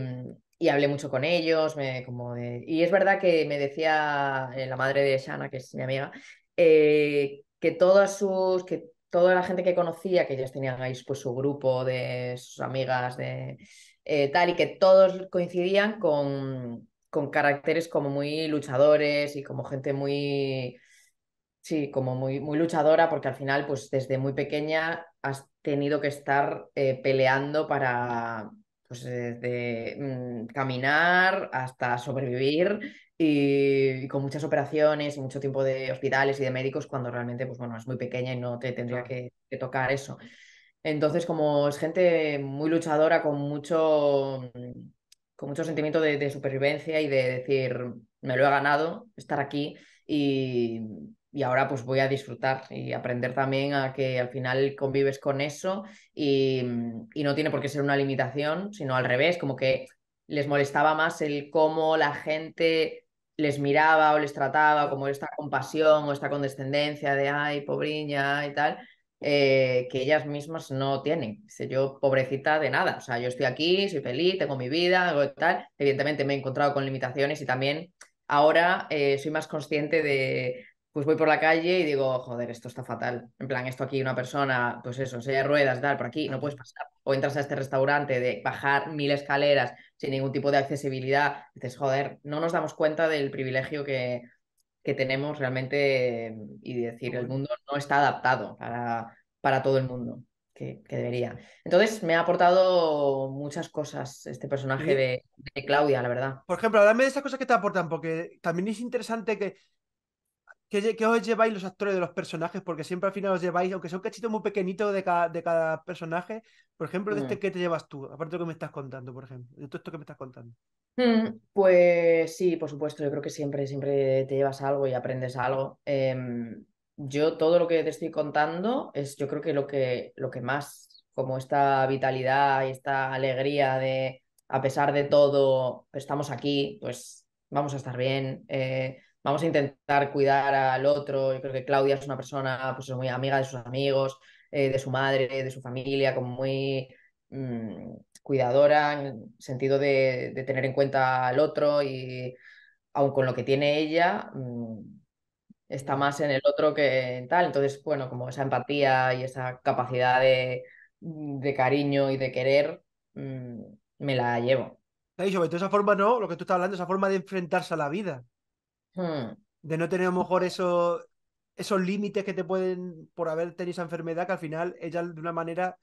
hablé mucho con ellos. como Y es verdad que me decía eh, la madre de Shana, que es mi amiga, eh, que sus, que toda la gente que conocía, que ellos tenían ahí pues su grupo de sus amigas de tal, y que todos coincidían con con caracteres como muy luchadores y como gente muy, sí, como muy, muy luchadora, porque al final, pues desde muy pequeña has tenido que estar eh, peleando para, pues desde mm, caminar hasta sobrevivir y, con muchas operaciones y mucho tiempo de hospitales y de médicos cuando realmente, pues bueno, es muy pequeña y no te tendría que tocar eso. Entonces, como es gente muy luchadora, con mucho mm, con mucho sentimiento de, supervivencia y de decir, me lo he ganado, estar aquí y, ahora pues voy a disfrutar y aprender también a que al final convives con eso y, y, no tiene por qué ser una limitación, sino al revés, como que les molestaba más el cómo la gente les miraba o les trataba, como esta compasión o esta condescendencia de, ay, pobriña y tal, eh, que ellas mismas no tienen. yo, pobrecita de nada, o sea, yo estoy aquí, soy feliz, tengo mi vida, algo tal. Evidentemente me he encontrado con limitaciones y también ahora eh, soy más consciente de, pues voy por la calle y digo, joder, esto está fatal. En plan, esto aquí una persona, pues eso, silla de ruedas, dar por aquí, no puedes pasar. O entras a este restaurante de bajar mil escaleras sin ningún tipo de accesibilidad. Dices, joder, no nos damos cuenta del privilegio que, tenemos realmente mm, y decir, el mundo no está adaptado para, para todo el mundo. Que, que, debería. Entonces me ha aportado muchas cosas este personaje e de, Claudia, la verdad. Por ejemplo, háblame de esas cosas que te aportan, porque también es interesante que, que, os lleváis los actores de los personajes, porque siempre al final os lleváis, aunque sea un cachito muy pequeñito de cada, de cada personaje, por ejemplo, de este mm. que te llevas tú, aparte de lo que me estás contando, por ejemplo, de todo esto que me estás contando. Mm, pues sí, por supuesto, yo creo que siempre, siempre te llevas algo y aprendes algo. Em, yo todo lo que te estoy contando es yo creo que lo que, lo que más, como esta vitalidad y esta alegría de a pesar de todo, estamos aquí, pues vamos a estar bien, eh, vamos a intentar cuidar al otro. Yo creo que Claudia es una persona pues, muy amiga de sus amigos, eh, de su madre, de su familia, como muy Mm, cuidadora, en sentido de, tener en cuenta al otro y aun con lo que tiene ella, mm, está más en el otro que en tal. Entonces, bueno, como esa empatía y esa capacidad de, mm, cariño y de querer, me la llevo. sobre esa forma, ¿no? Lo que tú estás hablando, esa forma de enfrentarse a la vida. Hmm. De no tener a lo mejor esos, esos límites que te pueden, por haber tenido esa enfermedad, que al final ella de una manera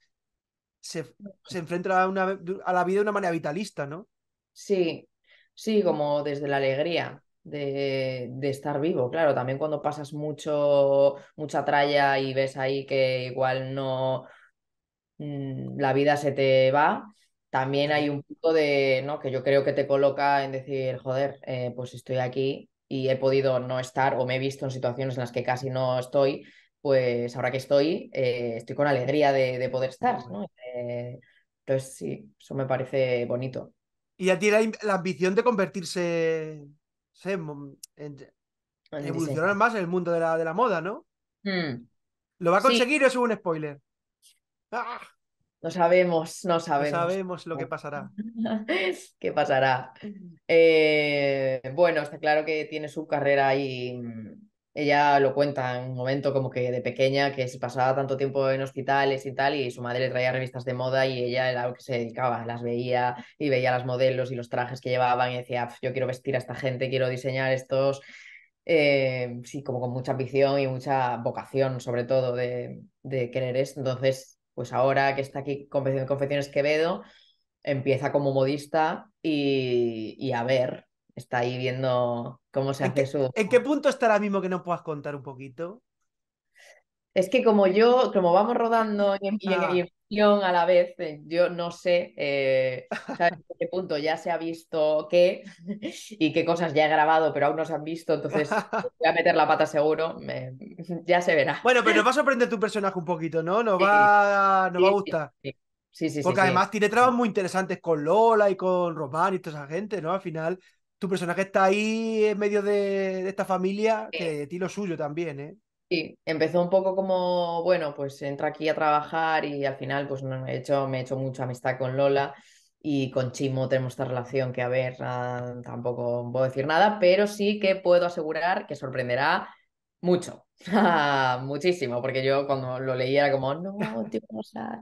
se, enfrenta a, una, a la vida de una manera vitalista, ¿no? Sí, sí, como desde la alegría. De, estar vivo, claro, también cuando pasas mucho, mucha tralla y ves ahí que igual no mm, la vida se te va, también hay un poco de, ¿no? Que yo creo que te coloca en decir, joder, eh, pues estoy aquí y he podido no estar o me he visto en situaciones en las que casi no estoy, pues ahora que estoy, eh, estoy con alegría de, poder estar. ¿no? Eh, entonces, sí, eso me parece bonito. ¿Y a ti la, ambición de convertirse, en, evolucionar más en el mundo de la, moda, no? Mm. ¿Lo va a conseguir o es un spoiler? ¡Ah! No sabemos, no sabemos. No sabemos lo que pasará. ¿Qué pasará? Eh, bueno, está claro que tiene su carrera ahí mm, ella lo cuenta en un momento como que de pequeña, que se pasaba tanto tiempo en hospitales y tal, y su madre le traía revistas de moda y ella era lo que se dedicaba, las veía y veía las modelos y los trajes que llevaban y decía, yo quiero vestir a esta gente, quiero diseñar estos, eh, sí, como con mucha ambición y mucha vocación sobre todo de, querer esto. Entonces, pues ahora que está aquí Confecciones Quevedo, empieza como modista y a ver está ahí viendo cómo se hace eso ¿En qué punto estará mismo que nos puedas contar un poquito? Es que como yo, como vamos rodando y, en, ah. a la vez, eh, yo no sé eh, qué punto ya se ha visto qué y qué cosas ya he grabado, pero aún no se han visto, entonces voy a meter la pata seguro, ya se verá. Bueno, pero nos va a sorprender tu personaje un poquito, ¿no? Nos va, nos a gustar. Sí, sí. Sí, Porque además tiene trabajos muy interesantes con Lola y con Román y toda esa gente, ¿no? Al final tu personaje está ahí en medio de, esta familia, que de ti lo suyo también, ¿eh? Sí, empezó un poco como, bueno, pues entra aquí a trabajar y al final pues no, he hecho, me he hecho mucha amistad con Lola y con Chimo tenemos esta relación que, a ver, ah, tampoco puedo decir nada, pero sí que puedo asegurar que sorprenderá mucho, muchísimo, porque yo cuando lo leía era como, no, tío, sea...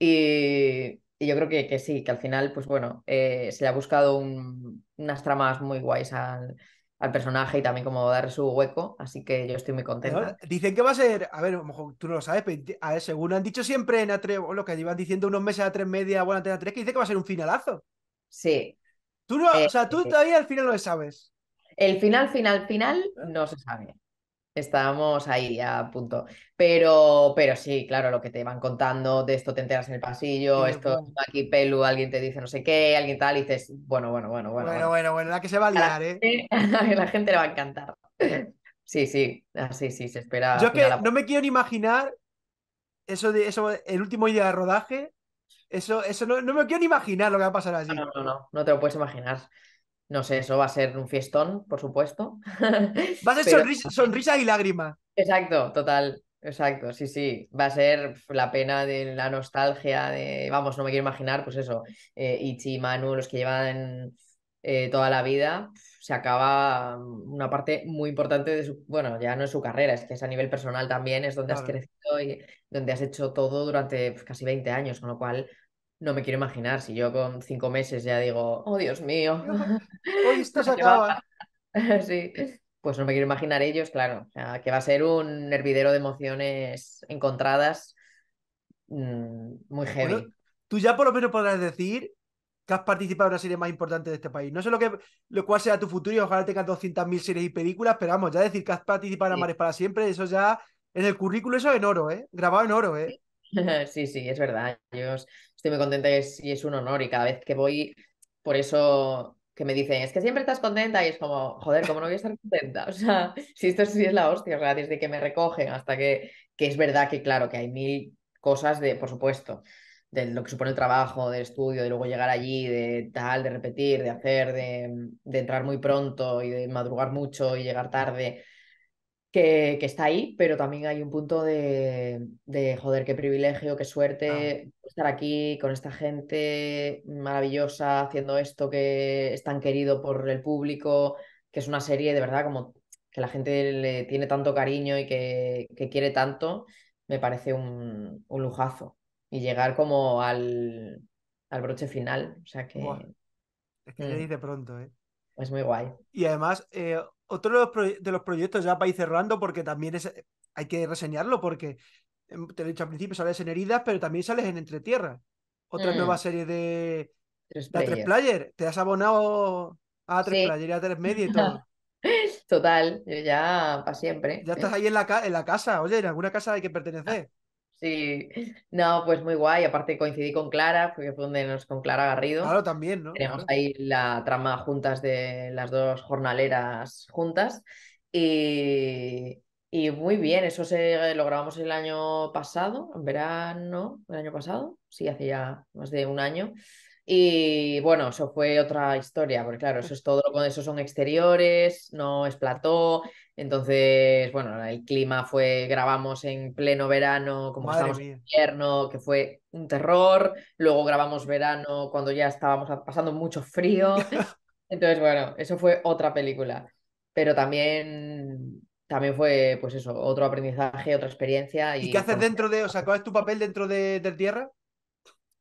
Y, y yo creo que, que sí, que al final, pues bueno, eh, se le ha buscado unas tramas muy guays al, personaje y también como dar su hueco, así que yo estoy muy contenta. Dicen que va a ser, a ver, tú no lo sabes, pero a según han dicho siempre en Atrevo, lo que llevan diciendo unos meses a tres media, bueno, a tres que dice que va a ser un finalazo. Sí. Tú no, o eh, sea, tú todavía al final no lo sabes. El final, final, final no se sabe estábamos ahí a punto. Pero, pero sí, claro, lo que te van contando, de esto te enteras en el pasillo, esto aquí pelu, alguien te dice no sé qué, alguien tal, y dices, bueno, bueno, bueno, bueno. Bueno, bueno, bueno, la que se va a liar, ¿eh? la gente le va a encantar. Sí, sí, así sí, se espera. Yo que no me quiero ni imaginar eso de eso, el último día de rodaje. Eso, eso no, me quiero ni imaginar lo que va a pasar allí no, no, no, no te lo puedes imaginar. No sé, eso va a ser un fiestón, por supuesto. Va a ser sonrisa, y lágrima. Exacto, total. Exacto, sí, sí. Va a ser la pena de la nostalgia de, vamos, no me quiero imaginar, pues eso, eh, Ichi, Manu, los que llevan eh, toda la vida, se acaba mm, una parte muy importante de su, bueno, ya no es su carrera, es que es a nivel personal también, es donde has crecido y donde has hecho todo durante pues, casi 20 años, con lo cual no me quiero imaginar si yo con cinco meses ya digo, oh Dios mío, hoy se acaba. sí, pues no me quiero imaginar ellos, claro, que va a ser un hervidero de emociones encontradas mm, muy heavy. tú ya por lo menos podrás decir que has participado en una serie más importante de este país. No sé lo que lo cual sea tu futuro y ojalá tengas 200.000 series y películas, pero vamos, ya decir que has participado en para siempre, eso ya en el currículo eso en oro, ¿eh? Grabado en oro, ¿eh? Sí, sí, es verdad. Yo estoy muy contenta y es, un honor y cada vez que voy, por eso que me dicen, es que siempre estás contenta y es como, joder, ¿cómo no voy a estar contenta? O sea, si esto sí es la hostia, o sea, desde que me recogen hasta que, que es verdad que claro, que hay mil cosas de, por supuesto, de lo que supone el trabajo, de estudio, de luego llegar allí, de tal, de repetir, de hacer, de, de entrar muy pronto y de madrugar mucho y llegar tarde, que, está ahí, pero también hay un punto de, de joder, qué privilegio, qué suerte estar aquí con esta gente maravillosa haciendo esto que es tan querido por el público, que es una serie de verdad como que la gente le tiene tanto cariño y que, que quiere tanto, me parece un, lujazo. Y llegar como al, al broche final, o sea que... Es que ya le mm. dice pronto, ¿eh? Es muy guay. Y además, eh, otro de los, proyectos ya para ir cerrando, porque también hay que reseñarlo, porque em, te lo he dicho al principio, sales en heridas, pero también sales en Entretierra. Otra nueva mm. serie de, tres player. Player. Te has abonado a tres 3 Player y A3 Media y todo. Total, ya para siempre. Ya estás ahí en la, en la casa, oye, en alguna casa hay que pertenecer. Sí, no, pues muy guay. Aparte coincidí con Clara, porque fue donde nos con Clara Garrido. Claro, también, ¿no? Tenemos ahí la trama juntas de las dos jornaleras juntas. Y, y muy bien, eso se lo grabamos el año pasado, en verano, el año pasado, sí, hace ya más de un año. Y bueno, eso fue otra historia, porque claro, eso es todo, con eso son exteriores, no es plató. Entonces, bueno, el clima fue, grabamos en pleno verano, como estábamos en invierno, que fue un terror. Luego grabamos verano cuando ya estábamos pasando mucho frío. Entonces, bueno, eso fue otra película. Pero también también fue, pues eso, otro aprendizaje, otra experiencia. ¿Y, qué haces dentro de, o sea, cuál es tu papel dentro de, de Tierra?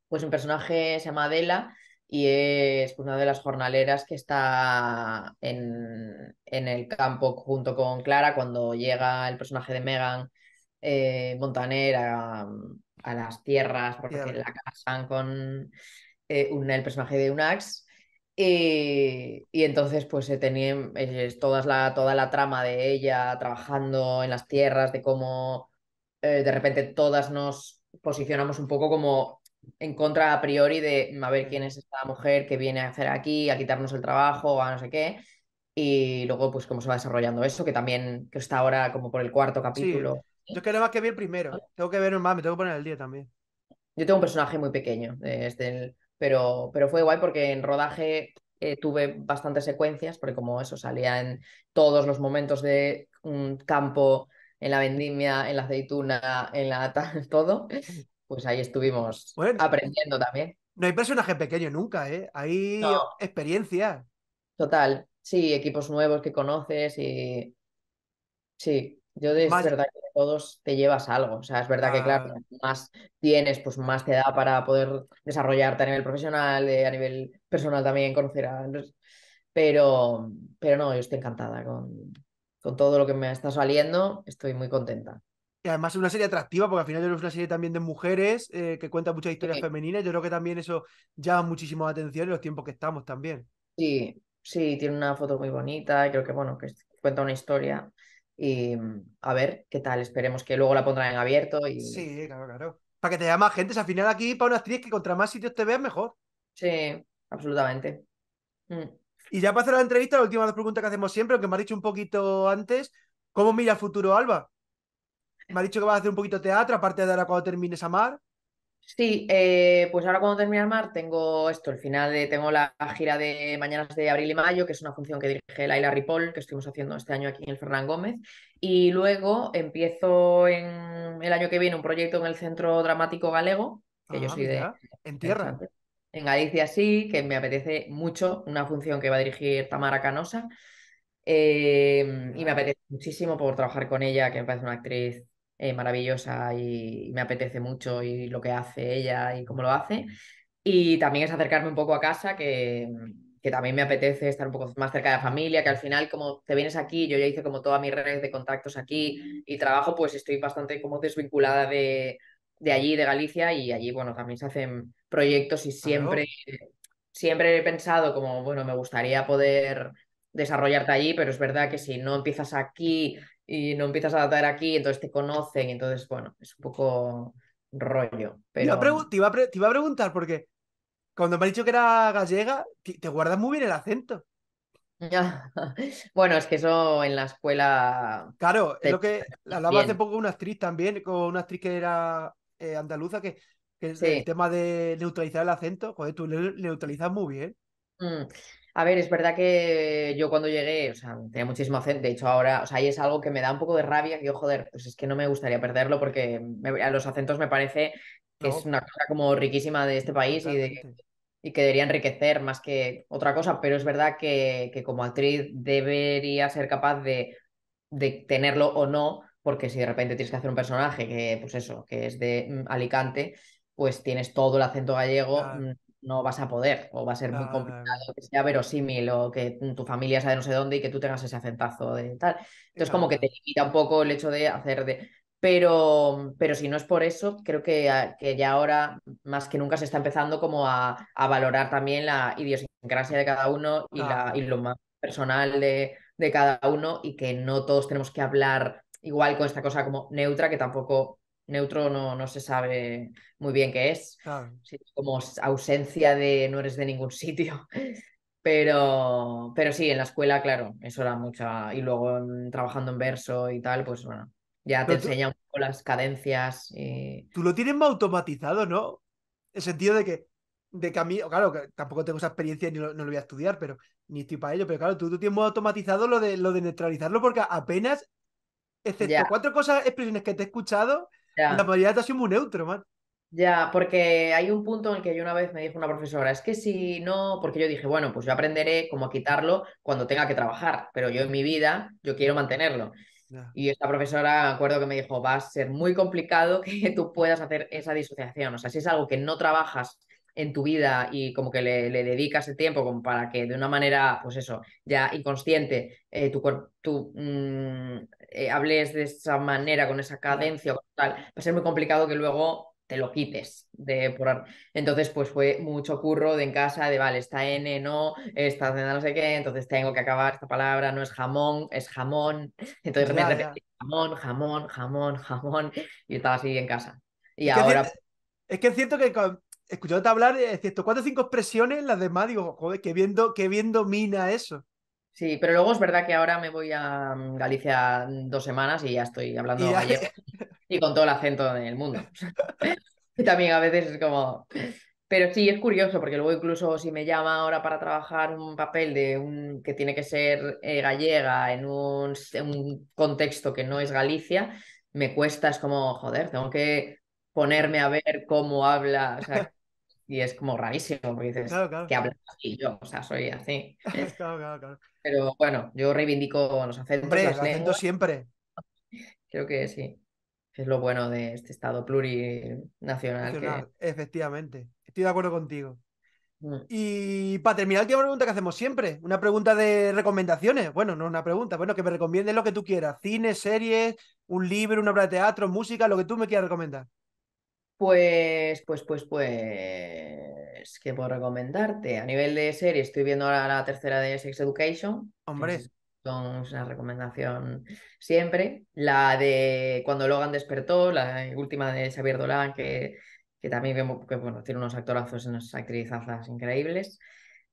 Pues un personaje se llama Adela y es pues, una de las jornaleras que está en, el campo junto con Clara cuando llega el personaje de Megan eh, Montaner a, las tierras porque la casan con eh, el personaje de Unax. Y, y, entonces pues se tenía es, toda, la, toda la trama de ella trabajando en las tierras, de cómo eh, de repente todas nos posicionamos un poco como en contra a priori de mm, a ver mm. quién es esta mujer que viene a hacer aquí, a quitarnos el trabajo, a no sé qué. Y luego, pues, cómo se va desarrollando eso, que también que está ahora como por el cuarto capítulo. Yo creo que más que ver primero. Tengo que ver el más, me tengo que poner el día también. Yo tengo un personaje muy pequeño, eh, este, pero, pero fue guay porque en rodaje eh, tuve bastantes secuencias, porque como eso salía en todos los momentos de un campo, en la vendimia, en la aceituna, en la todo. Mm pues ahí estuvimos aprendiendo también. No hay personaje pequeño nunca, ¿eh? Hay experiencia. Total, sí, equipos nuevos que conoces y... Sí, yo de, verdad que todos te llevas algo. O sea, es verdad que, claro, ah. más tienes, pues más te da para poder desarrollarte a nivel profesional, eh, a nivel personal también, conocer a... Pero, pero no, yo estoy encantada con, con todo lo que me está saliendo, estoy muy contenta además es una serie atractiva, porque al final yo es una serie también de mujeres eh, que cuenta muchas historias femeninas. Yo creo que también eso llama muchísimo la atención en los tiempos que estamos también. Sí, sí, tiene una foto muy bonita. y Creo que, bueno, que cuenta una historia. Y a ver qué tal. Esperemos que luego la pondrán en abierto. Y... Sí, claro, claro. Para que te llama gente. al final aquí para una actriz que contra más sitios te veas, mejor. Sí, absolutamente. Mm. Y ya para hacer la entrevista, la última dos preguntas que hacemos siempre, aunque me ha dicho un poquito antes. ¿Cómo mira el futuro Alba? Me ha dicho que vas a hacer un poquito de teatro, aparte de ahora cuando termines a mar. Sí, eh, pues ahora cuando termine mar tengo esto, el final de, tengo la gira de mañanas de abril y mayo, que es una función que dirige Laila Ripoll, que estuvimos haciendo este año aquí en el Fernán Gómez, y luego empiezo en el año que viene un proyecto en el Centro Dramático Galego, que yo ah, soy de... En tierra. En Galicia sí, que me apetece mucho, una función que va a dirigir Tamara Canosa, eh, y me apetece muchísimo por trabajar con ella, que me parece una actriz eh, maravillosa y, me apetece mucho y lo que hace ella y cómo lo hace. Y también es acercarme un poco a casa, mm, que, también me apetece estar un poco más cerca de la familia, que al final como te vienes aquí, yo ya hice como toda mi red de contactos aquí y trabajo, pues estoy bastante como desvinculada de, de allí, de Galicia, y allí, bueno, también se hacen proyectos y siempre, siempre he pensado como, bueno, me gustaría poder desarrollarte allí, pero es verdad que si no empiezas aquí y no empiezas a datar aquí, entonces te conocen, entonces, bueno, es un poco rollo. Pero... Te, iba a preguntar, porque cuando me ha dicho que era gallega, te, guardas muy bien el acento. Bueno, es que eso en la escuela. Claro, es lo que hablaba hace poco una actriz también, con una actriz que era eh, andaluza, que, el tema de neutralizar el acento, joder, tú neutralizas muy bien. Mm. A ver, es verdad que yo cuando llegué, o sea, tenía muchísimo acento, de hecho ahora, o sea, ahí es algo que me da un poco de rabia, que yo, joder, pues es que no me gustaría perderlo porque a los acentos me parece que es una cosa como riquísima de este país y, que debería enriquecer más que otra cosa, pero es verdad que, como actriz debería ser capaz de, tenerlo o no, porque si de repente tienes que hacer un personaje que, pues eso, que es de mm, Alicante, pues tienes todo el acento gallego. Mm, no vas a poder o va a ser muy complicado que sea verosímil o que tu familia sea de no sé dónde y que tú tengas ese acentazo de tal. Entonces como que te limita un poco el hecho de hacer de... Pero, pero si no es por eso, creo que, ah, que ya ahora más que nunca se está empezando como a, valorar también la idiosincrasia de cada uno y, lo más personal de, de cada uno y que no todos tenemos que hablar igual con esta cosa como neutra que tampoco Neutro no, no se sabe muy bien qué es, como ausencia de no eres de ningún sitio. Pero, pero sí, en la escuela, claro, eso era mucha. Y luego trabajando en verso y tal, pues bueno, ya te enseña un poco las cadencias. Tú lo tienes más automatizado, ¿no? En sentido de que, de a mí, claro, que tampoco tengo esa experiencia ni no lo voy a estudiar, pero ni estoy para ello. Pero claro, tú, tú tienes más automatizado lo de, lo de neutralizarlo porque apenas, excepto cuatro cosas, expresiones que te he escuchado, la mayoría está siendo muy neutro, man. Ya, porque hay un punto en el que yo una vez me dijo una profesora, es que si no, porque yo dije, bueno, pues yo aprenderé cómo quitarlo cuando tenga que trabajar, pero yo en mi vida, yo quiero mantenerlo. Y esta profesora, acuerdo que me dijo, va a ser muy complicado que tú puedas hacer esa disociación. O sea, si es algo que no trabajas en tu vida y como que le, dedicas el tiempo como para que de una manera, pues eso, ya inconsciente, eh, tu cuerpo, tú mm, eh, hables de esa manera, con esa cadencia o tal, va a ser muy complicado que luego te lo quites. De, por... Entonces, pues fue mucho curro de en casa, de vale, está N no, está está no sé qué, entonces tengo que acabar esta palabra, no es jamón, es jamón. Entonces jamón, jamón, jamón, jamón, y estaba así en casa. Y es ahora... Que es, que es cierto que escuchándote hablar, es eh, cierto, cuatro o cinco expresiones, las demás digo, joder, qué bien domina eso. Sí, pero luego es verdad que ahora me voy a mm, Galicia dos semanas y ya estoy hablando gallego y con todo el acento del mundo. y también a veces es como... Pero sí, es curioso, porque luego incluso si me llama ahora para trabajar un papel de un que tiene que ser eh, gallega en un, un contexto que no es Galicia, me cuesta, es como, joder, tengo que ponerme a ver cómo habla. Y es como rarísimo, porque dices, que hablas así yo, o sea, soy así. ¿eh? Pero bueno, yo reivindico los acentos. los siempre. Creo que sí. Es lo bueno de este estado plurinacional. Efectivamente, estoy de acuerdo contigo. Mm. Y para terminar, última pregunta que hacemos siempre, una pregunta de recomendaciones. Bueno, no una pregunta, bueno, que me recomiendes lo que tú quieras, cine, series, un libro, una obra de teatro, música, lo que tú me quieras recomendar. Pues, pues, pues, pues, ¿qué puedo recomendarte? A nivel de serie, estoy viendo ahora la tercera de Sex Education. Hombre. Son una recomendación siempre. La de Cuando Logan despertó, la última de Xavier Dolan, que, que también vemos que bueno, tiene unos actorazos y unas actrizazas increíbles.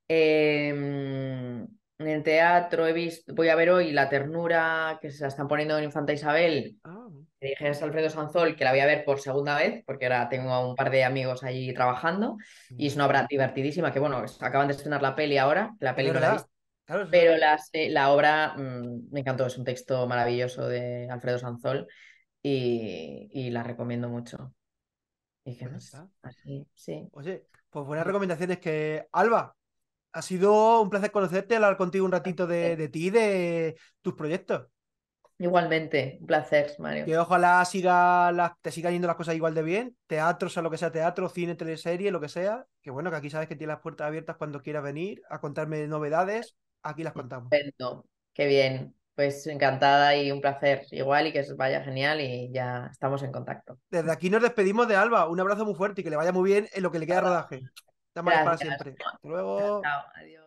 Eh, en el teatro he visto, voy a ver hoy La Ternura, que se la están poniendo en Infanta Isabel. Ah. dije a Alfredo Sanzol que la voy a ver por segunda vez, porque ahora tengo a un par de amigos allí trabajando. Y es mm. una obra divertidísima, que bueno, acaban de estrenar la peli ahora, la peli no pero la obra mm, me encantó, es un texto maravilloso de Alfredo Sanzol y, la recomiendo mucho. Y pues así, sí. Oye, pues buenas recomendaciones que Alba, ha sido un placer conocerte, hablar contigo un ratito de, de ti, de tus proyectos. Igualmente, un placer, Mario. Que ojalá siga las, te sigan yendo las cosas igual de bien. Teatro, o sea, lo que sea teatro, cine, teleserie, lo que sea. Que bueno, que aquí sabes que tienes las puertas abiertas cuando quieras venir a contarme novedades. Aquí las contamos. qué bien. Pues encantada y un placer igual y que vaya genial y ya estamos en contacto. Desde aquí nos despedimos de Alba. Un abrazo muy fuerte y que le vaya muy bien en lo que le queda rodaje. Te para Hasta luego. Adiós.